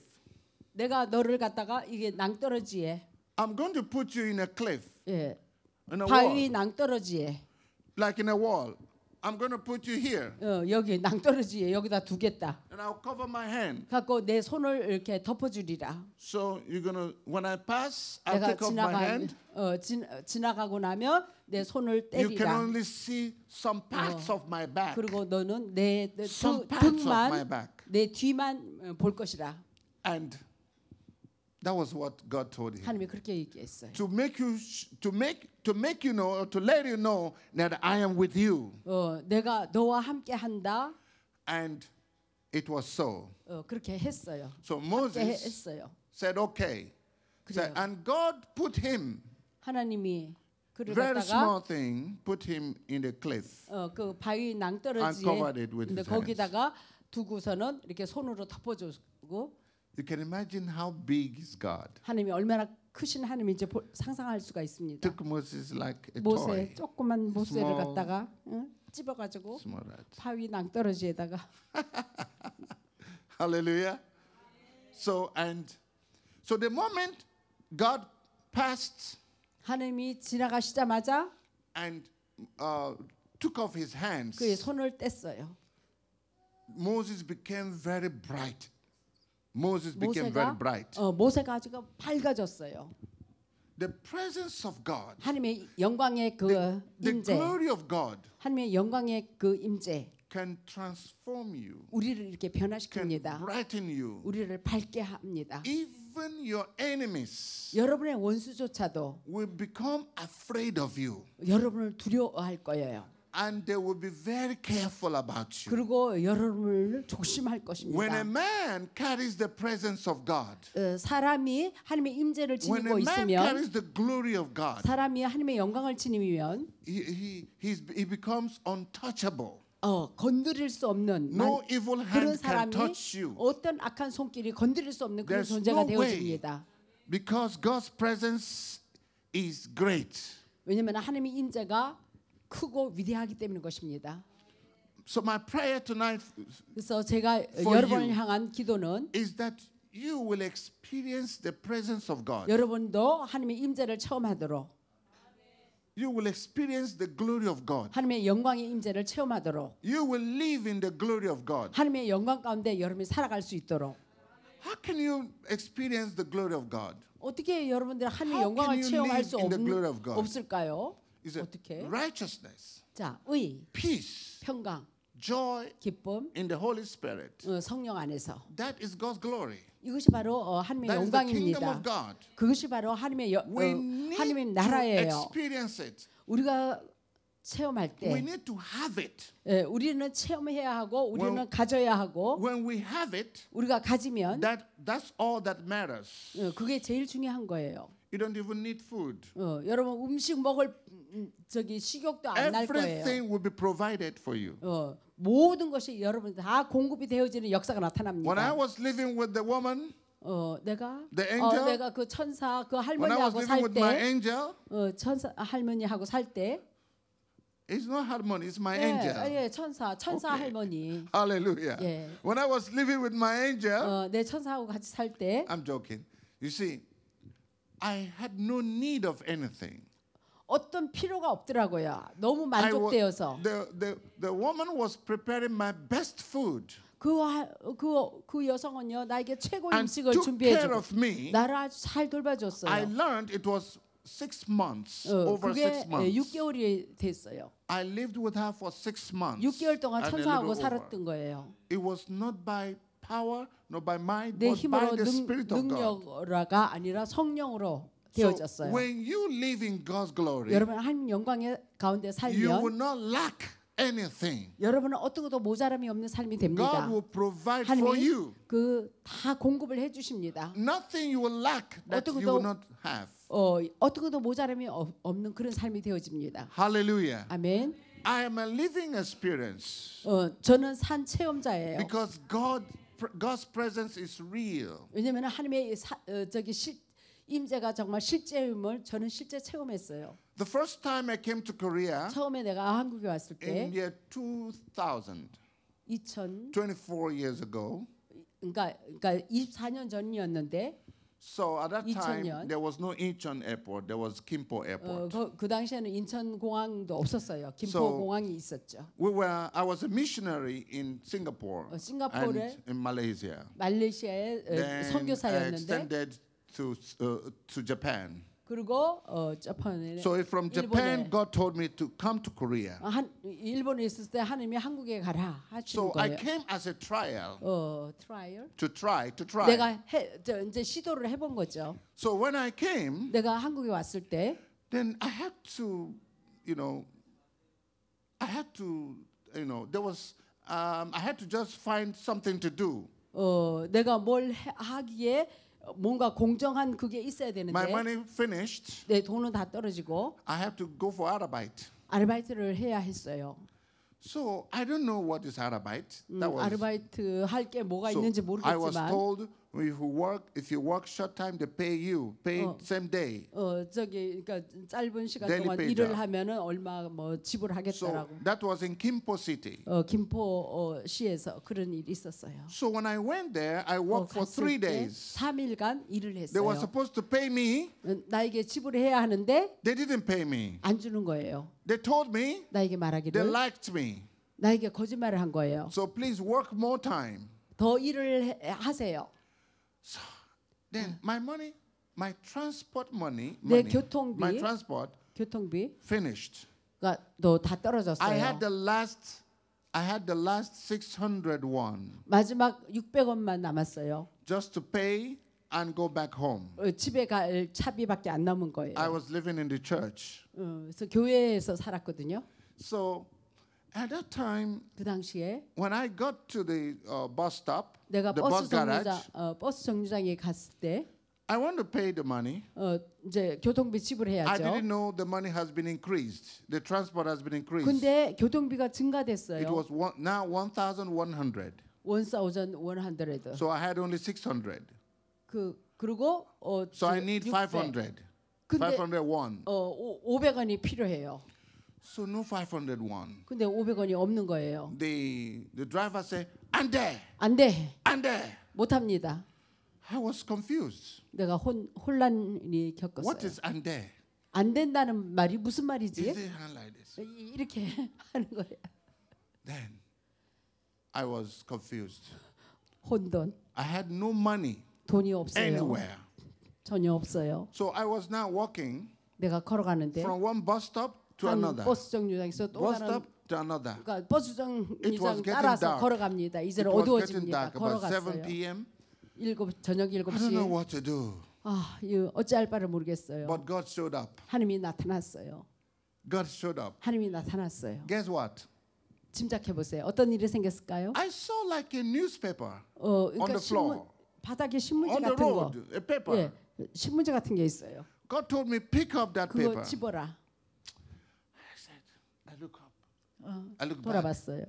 내가 너를 갖다가 이게 낭떠러지에. I'm going to put you in a cliff. 예. In a 바위 wall. 낭떠러지에. Like in a wall. I'm going to put you here. 어, 여기 낭떠러지에 여기다 두겠다. And I'll cover my hand. 갖고 내 손을 이렇게 덮어 주리라. So you're going to when I pass, I'll 내가 take off my 지나가 hand. 어, 지, 지나가고 나면 내 손을 You can 때리라. only see some parts of my back. 그리고 너는 내 등- Some parts of my 등만 back. 내 뒤만 어, 볼 것이라. And That was what God told him. 하나님이 그렇게 얘기했어요. To make you to make to make you know or to let you know that I am with you. 어, 내가 너와 함께 한다. And it was so. 어, 그렇게 했어요. So Moses 했어요. said okay. Said, and God put him 하나님이 그를 Very small thing put him in the cliff. 어, 그 바위 낭떠러지에 거기다가 두고서는 이렇게 손으로 덮어 주고 You can imagine how big is God. 하나님이 얼마나 크신 하나님인지 상상할 수가 있습니다. Took Moses like a 모세 toy. 조그만 모세를 small, 갖다가 응? 집어가지고 바위 낭떠러지에다가. Hallelujah. So and so the moment God passed. 하나님이 지나가시자마자. And uh, took off his hands. 그의 손을 뗐어요. Moses became very bright. Moses became very 모세가 bright. 어, 모세가 아주 밝아졌어요. The presence of God, 하나님의 영광의 그 the 임재, glory of God 하나님의 영광의 그 임재, can transform you, 우리를 이렇게 can 변화시킵니다. brighten you. 우리를 밝게 합니다. Even your enemies 여러분의 원수조차도 will become afraid of you. 여러분을 두려워할 거예요. and they will be very careful about you. 그리고 여러분을 조심할 것입니다. When a man carries the presence of God, 사람이 하나님의 임재를 지니고 있으면, when a man carries the glory of God, 사람이 하나님의 영광을 지니면, he he he becomes untouchable. 어, 건드릴 수 없는 no evil hand 그런 사람이 can touch you. 어떤 악한 손길이 건드릴 수 없는 그런 존재가 no 되어집니다. because God's presence is great. 왜냐하면 하나님의 인재가 크고 위대하기 때문인 것입니다. So my prayer tonight 그래서 제가 여러분을 향한 기도는 is that you will experience the presence of God. 여러분도 하나님의 임재를 체험하도록 You will experience the glory of God. 하나님의 영광의 임재를 체험하도록. You will live in the glory of God. 하나님의 영광 가운데 여러분이 살아갈 수 있도록. How can you experience the glory of God? 어떻게 여러분들 하나님의 영광을 체험할 수 없, 없을까요? is 어떻게? righteousness, 자, 의, peace, 평강, joy 기쁨 in the Holy Spirit. 어, 성령 안에서 That is God's glory. 이것이 바로 어, 하나님의 That is the kingdom of 영광입니다. God. 그것이 바로 하나님의 여, 어, We need 하나님의 to 나라예요. experience it. 우리가 체험할 We 때 need to have it. 예, 우리는 체험해야 하고 우리는 When- 가져야 하고 When we have it, 우리가 가지면 that that's all that matters. 어, 그게 제일 중요한 거예요. You don't even need food. 어, 여러분 음식 먹을 저기 식욕도 안 날 거예요. Everything will be provided for you. 어, 모든 것이 여러분 다 공급이 되어지는 역사가 나타납니다. When I was living with the woman, 어, 내가 the angel, 어, 내가 그 천사 그 할머니하고 살때 어, 천사 할머니하고 살때 It's not harmony, it's my 예, angel. 예, 천사, 천사 okay. 할머니. Hallelujah. 예. When I was living with my angel, 어, 내 천사하고 같이 살 때. I'm joking. You see, I had no need of anything. 어떤 필요가 없더라고요. 너무 만족되어서. The, the, the woman was preparing my best food. 그그 그, 그 여성은요 나에게 최고 음식을 준비해주고 나를 아주 잘 돌봐줬어요. I learned it was six months, 어, over six months. 6개월이 됐어요. I lived with her for six months. 6개월 동안 천사하고 살았던 거예요. It was not by power, not by might, 내 but by 힘으로 the Spirit of God. 능력으로가 아니라 성령으로 So 되어졌어요. when you live in God's glory, 여러분 하나님 영광의 가운데 you will 살면 not lack anything. 여러분은 어떤 것도 모자람이 없는 삶이 God 됩니다. will provide for 하나님이 you. 그다 공급을 해주십니다. Nothing you will lack that 어떤 you will 것도- not have. 어, 어떤 것도 모자람이 없- 없는 그런 삶이 되어집니다. Hallelujah. 아멘. I am a living experience 어, 저는 산 체험자예요. because God God's presence is real. 왜냐면 하나님의 사, 어, 저기 실, 임재가 정말 실제임을 저는 실제 체험했어요. The first time I came to Korea. 처음에 내가 한국에 왔을 때. In year 2000. 2000. 24 years ago. 그러니까 그러니까 24년 전이었는데. So at that time 2000년. there was no Incheon airport. There was Gimpo 어, airport. 그, 그 당시에는 인천 공항도 없었어요. 김포 So- 공항이 있었죠. We were I was a missionary in Singapore 어, and in Malaysia. 말레이시아의 어, Then extended to uh, to Japan. 그리고 어 재판에 So from Japan, God told me to come to Korea. 한 일본에 있을 때 하나님이 한국에 가라 하시는 so 거예요. So I came as a trial. 어, trial. To try, to try. 내가 해, 저, 이제 시도를 해본 거죠. So when I came, 내가 한국에 왔을 때, then I had to, you know, I had to, you know, there was, um, I had to just find something to do. 어, 내가 뭘 해, 하기에 뭔가 공정한 그게 있어야 되는데 My money finished. 내 돈은 다 떨어지고 I have to go for Arbeit. 아르바이트를 해야 했어요. So I don't know what is Arbeit. 음, That was, 아르바이트 할 게 뭐가 so 있는지 모르겠지만 I was told if you work if you work short time they pay you pay 어, same day. 어 저기 그러니까 짧은 시간 Daily 동안 pay 일을 job. 하면은 얼마 뭐 So 지불하겠다라고. that was in Kimpo City. 어 김포 어, 시에서 그런 일이 있었어요. So when I went there, I worked for three days. 3일간 일을 They were 했어요. supposed to pay me. 어, 나에게 지불을 해야 하는데 They didn't pay me. 안 주는 거예요. They told me 나에게 they 말하기를 liked me. 나에게 거짓말을 한 거예요. So please work more time. 더 일을 해- 하세요. So then my money, my transport money, 내 money, 교통비, my transport 교통비 finished. 너다 떨어졌어요. I had the last I had the last 600 won. 마지막 600원만 남았어요. Just to pay and go back home. 집에 갈 차비밖에 안 남은 거예요. I was living in the church. 그래서 교회에서 살았거든요. So At that time, 그 당시에 when I got to the uh, bus stop, 내가 the 버스 bus 정류장 garage, 어, 버스 정류장에 갔을 때 I want to pay the money. 어, 이제 교통비 I 지불해야죠. didn't know the money has been increased. The transport has been increased. 근데 교통비가 It 증가됐어요. was one, now 1,100. 원사오전 원한드레드. So I had only 600. 그 그리고 어 So I need 500. 근데 501. 어 500원이 필요해요. So no 500 w 근데 500원이 없는 거예요. The the driver said, "안 돼." 안 돼. 안 돼. 못 합니다. I was confused. 내가 혼 혼란이 겪었어요. What is 안 돼? 안 된다는 말이 무슨 말이지? Is it like this? 이렇게 하는 거예요. Then I was confused. 혼돈. I had no money. 돈이 없어요. Anywhere. 전혀 없어요. So I was now walking. 내가 걸어가는데. From one bus stop to another. 버스 정류장에서 또 One 다른 stop to another. 그러니까 버스 정류장 따라서 걸어갑니다. 이제는 어두워집니다. 걸어갔어요. 7 저녁 7시. I don't know what to do. 아, 이 어찌할 바를 모르겠어요. But God showed up. 하나님이 나타났어요. God showed up. 하나님이 나타났어요. Guess what? 짐작해 보세요. 어떤 일이 생겼을까요? I saw like a newspaper 어, 그러니까 on the floor. 신문, 바닥에 신문지 on 같은 the road, 거. A paper. 예, 신문지 같은 게 있어요. God told me pick up that 그거 paper. 집어라. 어, I look 돌아봤어요.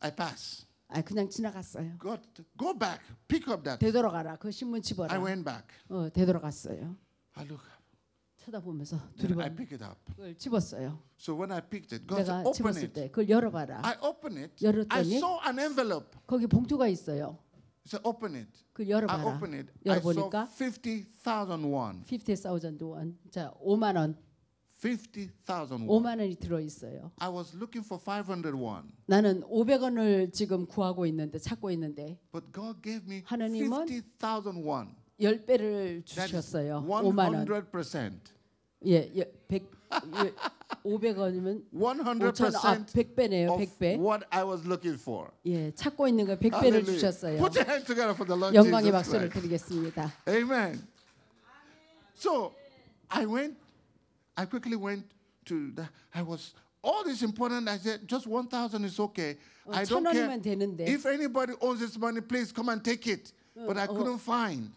I pass. 아 그냥 지나갔어요. Go, go back. Pick up that. 되돌아가라. 그 신문 집어라. I went back. 어 되돌아갔어요. I look up. 쳐다보면서 Then I pick it up. 그걸 집었어요. So when I picked it, God 내가 said, open 집었을 it. 때 그걸 열어봐라. I open it. 열었더니 I saw an envelope. 거기 봉투가 있어요. He said, open it. 그 열어봐라. I open it. 열어보니까 I saw 50,000 won. 50,000 won. 자, 5만 원. 50,000 won. 5만 원이 들어 있어요. I was looking for 500 won, 나는 500원을 지금 구하고 있는데 찾고 있는데 but God gave me 하나님은 50,000 won. 10배를 That is 주셨어요. 5만 원. 100%. 예, 예, 100 예, 500원이면 5천 아 100배네요. 100 100배네요. of 100배. what I was looking for. 예, 찾고 있는 걸 100배를 Hallelujah. 주셨어요. Put your hands together for the Lord 영광의 Jesus 박수를 Christ. 드리겠습니다. Amen. So I went I quickly went to the, I was all this important. I said, just 1,000 is okay. 어, I don't care. 되는데. If anybody owns this money, please come and take it. 어, But I 어. couldn't find.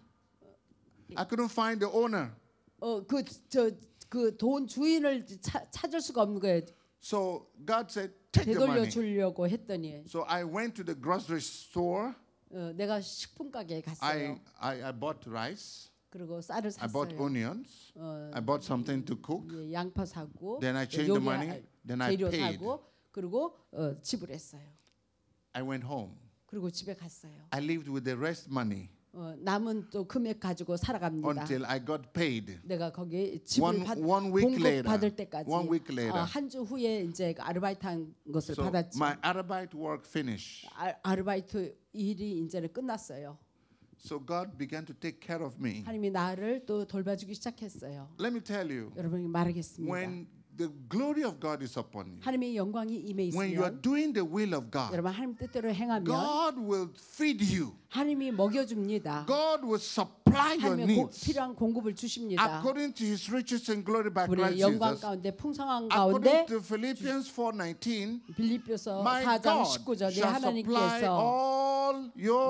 I couldn't find the owner. 어, 그, 저, 그돈 주인을 차, 찾을 수가 없는 거예요. So God said, take the money. 주려고 했더니 So I went to the grocery store. 어, 내가 식품 가게에 갔어요. I, I, I bought rice. 그리고 쌀을 샀어요. I bought onions. 어, I bought something to cook. 예, 양파 사고. Then I changed the money. Then I 재료 paid. 사고 그리고 어, 지불했어요. I went home. 그리고 집에 갔어요. I lived with the rest money. 어, 남은 또 금액 가지고 살아갑니다. Until I got paid. 내가 거기 집을 받, one week 공급 later, 받을 때까지 one week later. 어, 한주 후에 이제 아르바이트한 것을 so 받았지. My 아르바이트 work finished. 아, 아르바이트 일이 이제는 끝났어요. So God began to take care of me. 하나님이 나를 또 돌봐주기 시작했어요. Let me tell you. 여러분이 말하겠습니다. When the glory of God is upon you. 하나님의 영광이 임해 있으면 When you are doing the will of God. 여러분 하나님 뜻대로 행하면 God will feed you. 하나님이 먹여 줍니다. God will supply your needs. 필요한 공급을 주십니다. According to his riches and glory by Christ Jesus. 영광 가운데 풍성한 가운데 According to Philippians 4:19. 빌립보서 4장 19절에 하나님께서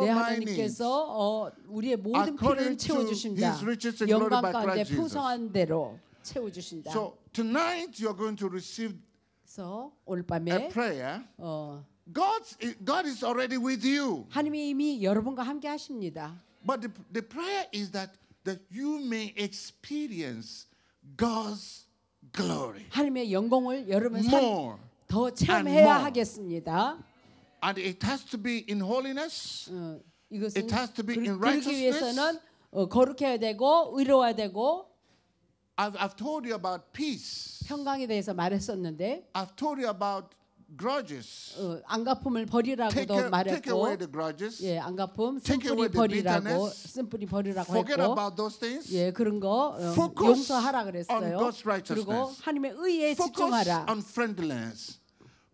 내 하나님께서 어, 우리의 모든 필요를 채워주신다. 영광 가운데 풍성한 대로 채워주신다. So tonight you are going to receive so, 오늘 밤에 a prayer. 어, God's, God is already with you. 하나님이 이미 여러분과 함께 하십니다. But the, the prayer is that that you may experience God's glory. 하나님의 영광을 여러분 삶더 체험해야 하겠습니다. And it has to be in holiness. 어, 이것은 it has to be in t h 그러기 위해서는 어, 거룩해야 되고 의로워야 되고. I've, I've told you about peace. 평강에 대해서 말했었는데. I've told you about grudges. 어, 안갚음을 버리라고도 take, 말했고. Take away the grudges. 예, 안갚음 쓴뿌리 버리라고 쓴뿌리 버리라고 Forget 했고. About those things. 예, 그런 거 어, 용서하라 그랬어요. On God's righteousness. 그리고 하나님의 의에 Focus 집중하라. on friendliness.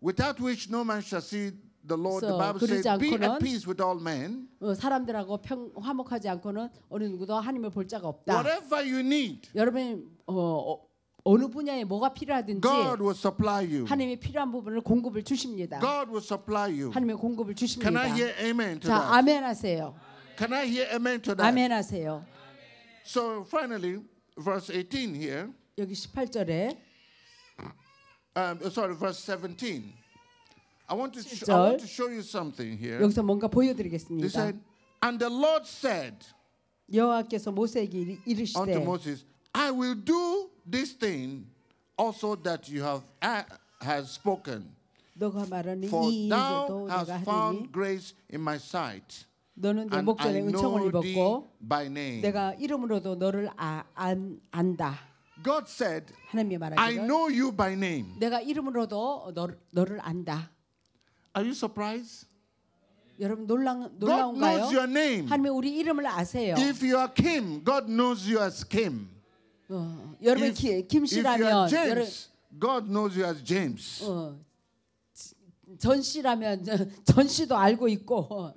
Without which no man shall see the Lord, the Bible says, be at peace with all men. 사람들하고 평, 화목하지 않고는 어느 누구도 하나님을 볼 자가 없다. Whatever you need. 여러분 어, 어느 분야에 뭐가 필요하든지 God will supply you. 하나님이 필요한 부분을 공급을 주십니다. God will supply you. 하나님의 공급을 주십니다. Can I hear amen to 자, that? 아멘 하세요. Can I hear amen to that? 아멘 하세요. So finally, verse 18 here. 여기 18절에 um, sorry, verse 17. I want to, sh- I want to show you something here. 여기서 뭔가 They said, and the Lord said 여호와께서 모세에게 unto Moses, I will do this thing also that you have uh, has spoken. 너가 말하는 For 이 thou 일도 내가 하리니 found grace in my sight, 너는 내 I 목전에 은총을 know 입었고 by name. 내가 이름으로도 너를 아, 안, 안다. God said, 하나님이 I know you by name. 내가 이름으로도 너를, 너를 안다. Are you surprised? 여러분 놀랑, 놀라운가요? God knows your name. 하나님 우리 이름을 아세요. If you are Kim, God knows you as Kim. 어, 여러분 if, 김씨라면 if you are James, 여러, God knows you as James. 어, 전 씨라면 전 씨도 알고 있고.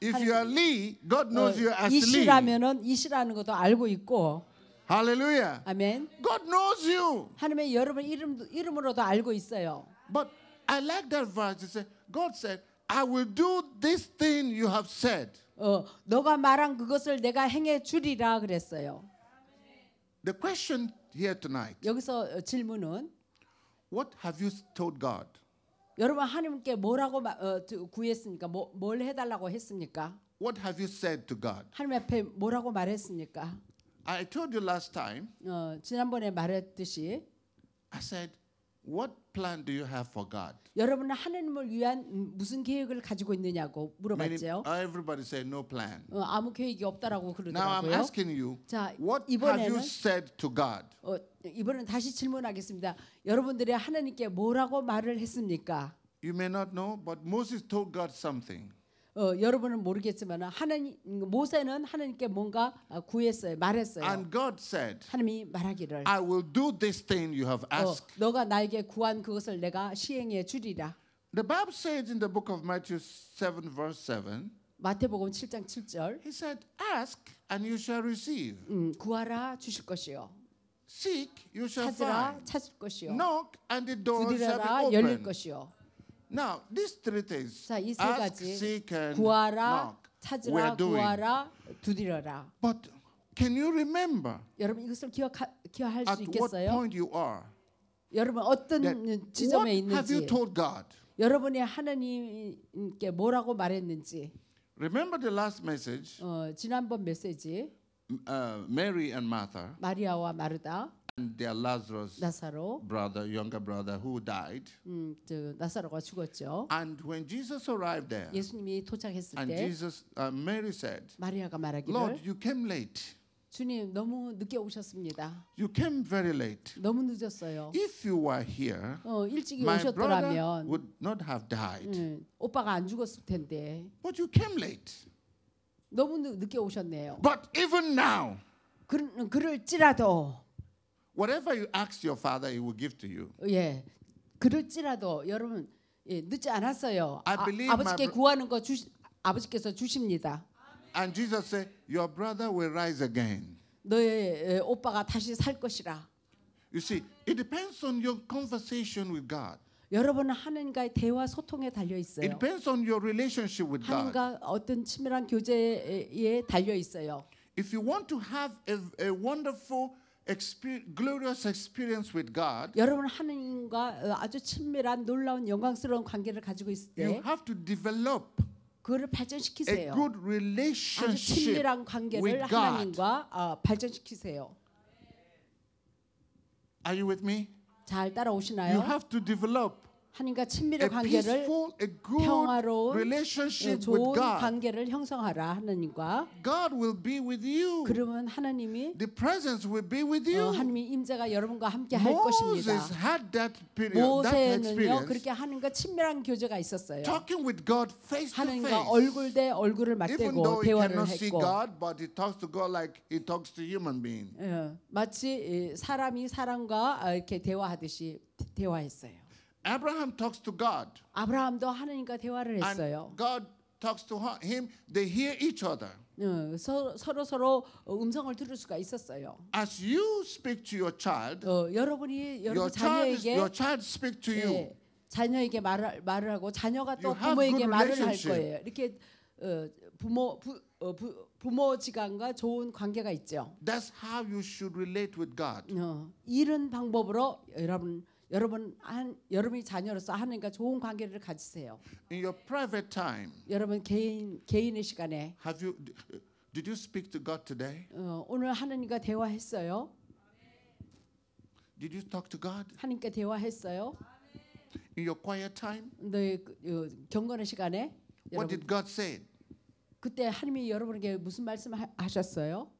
If you are Lee, God knows you as Lee. 이 씨라면은 이 씨라는 것도 알고 있고. 할렐루야. 아멘. God knows you. 하나님의 여러분 이름 이름으로도 알고 있어요. But I like that verse. It said, God said, I will do this thing you have said. 어, 너가 말한 그것을 내가 행해 주리라 그랬어요. The question here tonight. 여기서 질문은 What have you told God? 여러분 하나님께 뭐라고 구했습니까? 뭘 해달라고 했습니까? What have you said to God? 하나님 앞에 뭐라고 말했습니까? I told you last time. 어, 지난번에 말했듯이 I said What plan do you have for God? 여러분은 하나님을 위한 무슨 계획을 가지고 있느냐고 물어봤죠. Many, everybody said no plan. 어, 아무 계획이 없다라고 그러더라고요. Now I'm asking you. 자, what 이번에는, have you said to God? 어, 이번엔 다시 질문하겠습니다. 여러분들이 하나님께 뭐라고 말을 했습니까? You may not know, but Moses told God something. 어, 여러분은 모르겠지만 하나님 모세는 하나님께 뭔가 구했어요. 말했어요. And God said, 하나님이 말하기를 I will do this thing you have asked. 어, 너가 나에게 구한 그것을 내가 시행해 주리라. The Bible says in the book of Matthew 7 verse 7 마태복음 7장 7절. He said, "Ask and you shall receive." 음, 구하라 주실 것이요. Seek you shall 찾으라 find. 찾을 것이요. Knock and the door shall be opened. 열릴 것이요. Now, these three things. 자, 이세 ask, 가지. seek, and 구하라, knock. We 찾으라, are doing. 구하라, 두드려라. But can you remember 여러분 이것을 기억 기억할 at 수 what 있겠어요? point you are? 여러분 that 어떤 지점에 what have you 있는지, told God? 여러분이 하나님께 뭐라고 말했는지. Remember the last message, 어, 지난번 메시지 m- uh, Mary and Martha. 마리아와 마르다. their Lazarus 나사로 brother, younger brother who died. 음, 저 나사로가 죽었죠. And when Jesus arrived there, 예수님이 도착했을 and 때 Jesus, uh, Mary said, 마리아가 말하기를 Lord, you came late. 주님 너무 늦게 오셨습니다. You came very late. 너무 늦었어요. If you were here, 어, 일찍 my 오셨더라면 brother would not have died. 음, 오빠가 안 죽었을 텐데. But you came late. 너무 늦게 오셨네요. But even now, 그, 그럴지라도 whatever you ask your father, he will give to you. 예, 그럴지라도 여러분 예, 늦지 않았어요. I 아, believe 아버지께 my... 구하는 거 주, 아버지께서 주십니다. And Jesus said, "Your brother will rise again." 너의 오빠가 다시 살 것이라. You see, it depends on your conversation with God. 여러분은 하나님과의 대화 소통에 달려 있어요. It depends on your relationship with God. 하나님과 어떤 친밀한 교제에 달려 있어요. If you want to have a, a wonderful glorious experience with God. 여러분 하나님과 아주 친밀한 놀라운 영광스러운 관계를 가지고 있을 때 you have to develop 그거를 발전시키세요. A good relationship 아주 친밀한 관계를 하나님과 어, 발전시키세요. Are you with me? 잘 따라오시나요? You have to develop 하나님과 친밀한 관계를 평화로운 예, 좋은 관계를 형성하라 하나님과 God will be with you. 그러면 하나님이 The presence will be with you. 어, 하나님의 임재가 여러분과 함께 할 것입니다. Had that period, 모세는요 그렇게 하나님과 친밀한 교제가 있었어요. Talking with God face to face. 하나님과 얼굴 대 얼굴을 맞대고 대화를 했고 God, but he talks to God like he talks to human being. 예, 마치 사람이 사람과 이렇게 대화하듯이 대화했어요. Abraham talks to God. 아브라함도 하나님과 대화를 했어요. And God talks to him. They hear each other. 어, 서, 서로 서로 음성을 들을 수가 있었어요. As you speak to your child, 어, 여러분이 여러분 your 자녀에게 child, your child speak to you. 예, 자녀에게 말을 말을 하고 자녀가 또 you 부모에게 말을 할 거예요. 이렇게 어, 부모 부, 어, 부, 부모 지간과 좋은 관계가 있죠. That's how you should relate with God. 어, 이런 방법으로 여러분 여러분 한 여러분이 자녀로서 하나님과 좋은 관계를 가지세요. In your private time. 여러분 개인 개인의 시간에. Have you did you speak to God today? 어, 오늘 하나님과 대화했어요. Did you talk to God? 하나님과 대화했어요. In your quiet time. 너의 네, 어, 그, 경건의 시간에. What 여러분, did God say? 그때 하나님이 여러분에게 무슨 말씀하셨어요?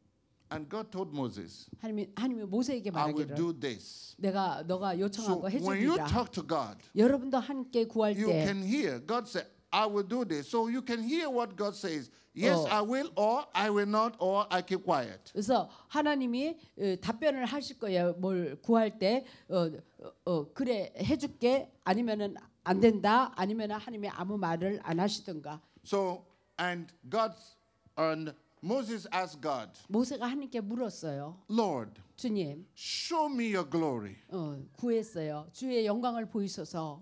And God told Moses, 하나님, 하나님이 모세에게 I will 말하기를 do this. 내가 너가 요청한 So 거 when you 해주리라. talk to God, 여러분도 함께 구할 you 때 can hear. God said, I will do this. So you can hear what God says. Yes, Oh. I will, or I will not, or I keep quiet. 그래서 하나님이 어, 답변을 하실 거예요. 뭘 구할 때 어, 어, 어, 그래 해줄게 아니면은 안 된다 아니면은 하나님이 아무 말을 안 하시든가 So, and God, and Moses asked God. 모세가 하나님께 물었어요. Lord. 주님. Show me your glory. 어, 구했어요. 주의 영광을 보이소서.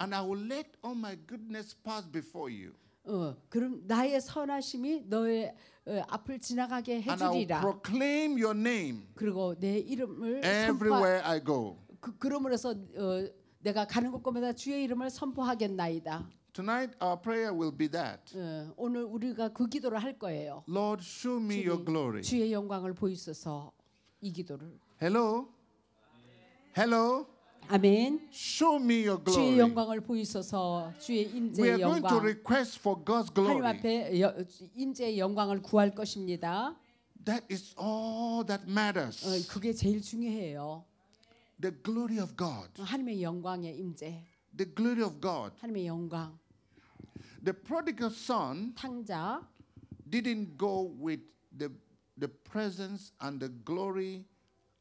And I will let all my goodness pass before you. 어, 그럼 나의 선하심이 너의 어, 앞을 지나가게 해주리라. And I will proclaim your name. 그리고 내 이름을 everywhere 선포하, I go. 그, 그러므로서 어, 내가 가는 곳곳마다 주의 이름을 선포하겠나이다. Tonight our prayer will be that. 예, 오늘 우리가 그 기도를 할 거예요. Lord, show me your glory. 주의 영광을 보이소서 이 기도를. Hello. Hello. 아멘. Show me your glory. 주의 영광을 보이소서 주의 We are 임재의 going to 영광. request for God's 하나님 glory. 앞에 여- 임재의 영광을 구할 것입니다. That is all that matters. 어, 그게 제일 중요해요. The glory of God. 하나님의 영광의 임재. The glory of God. 하나님의 영광. the prodigal son 탕자 didn't go with the the presence and the glory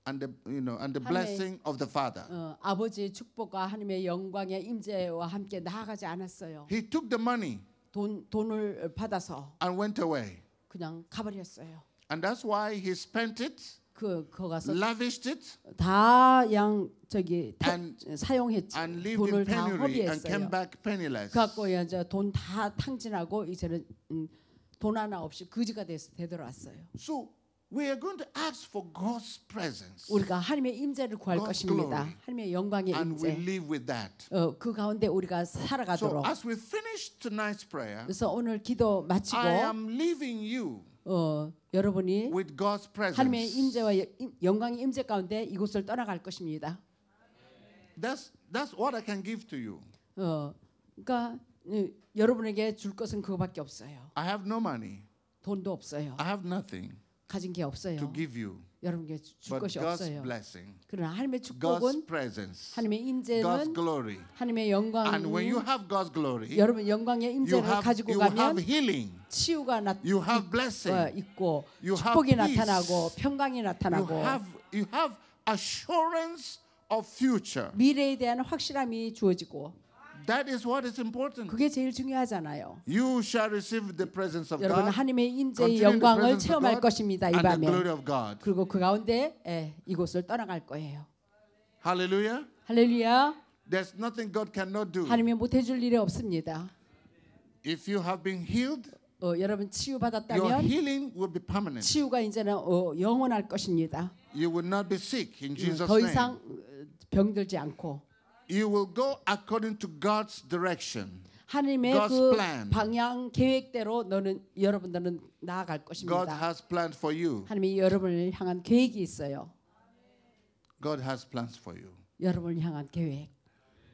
and the you know and the blessing of the father. 어, 아버지의 축복과 하나님의 영광의 임재와 함께 나아가지 않았어요. He took the money. 돈 돈을 받아서 and went away. 그냥 가버렸어요. And that's why he spent it. 그, 거 가서 lavished it 다양 저기 다 and, 사용했지 and lived 돈을 in penury 다 허비했어요. And came back penniless. 그래갖고 이제 돈 다 탕진하고 이제는 음, 돈 하나 없이 거지가 돼서 되돌아왔어요. So we are going to ask for God's presence. 우리가 하나님의 임재를 구할 God's 것입니다. Glory. 하나님의 영광의 임재. And we live with that. 어, 그 가운데 우리가 살아가도록. So as we finish tonight's prayer, 그래서 오늘 기도 마치고 I am leaving you. 어, 여러분이 하나님의 임재와 영광의 임재 가운데 이곳을 떠나갈 것입니다. That's that's what I can give to you. 어, 그러니까 음, 여러분에게 줄 것은 그거밖에 없어요. I have no money. 돈도 없어요. I have nothing. 가진 게 없어요. To give you. 여러분께 줄 것이 없어요. Blessing, 그러나 하나님의 축복은 presence, 하나님의 임재는 glory, 하나님의 영광 And when you have God's glory, 여러분 영광의 임재를 have, 가지고 가면 healing, 치유가 나, you have blessing, 있고 축복이 나타나고 평강이 나타나고 you have, you have assurance of future. 미래에 대한 확실함이 주어지고 That is what is important. 그게 제일 중요하잖아요. You shall receive the presence of 여러분 God, 하나님의 인재의 continue the 영광을 presence of 체험할 God, 것입니다 이 and the 밤에. glory of God. 그리고 그 가운데 예, 이곳을 떠나갈 거예요. Hallelujah. 할렐루야. There's nothing God cannot do. 하나님이 못해줄 일이 없습니다. If you have been healed, 어, 여러분 your 치유받았다면 healing will be permanent. 치유가 이제는 어, 영원할 것입니다. You will not be sick in Jesus' 더 name. 이상 어, 병들지 않고 you will go according to God's direction. 하나님의 God's 그 plan. 방향 계획대로 너는 여러분들은 나아갈 것입니다. God has plans for you. 하나님이 여러분을 향한 계획이 있어요. God has plans for you. 여러분을 향한 계획.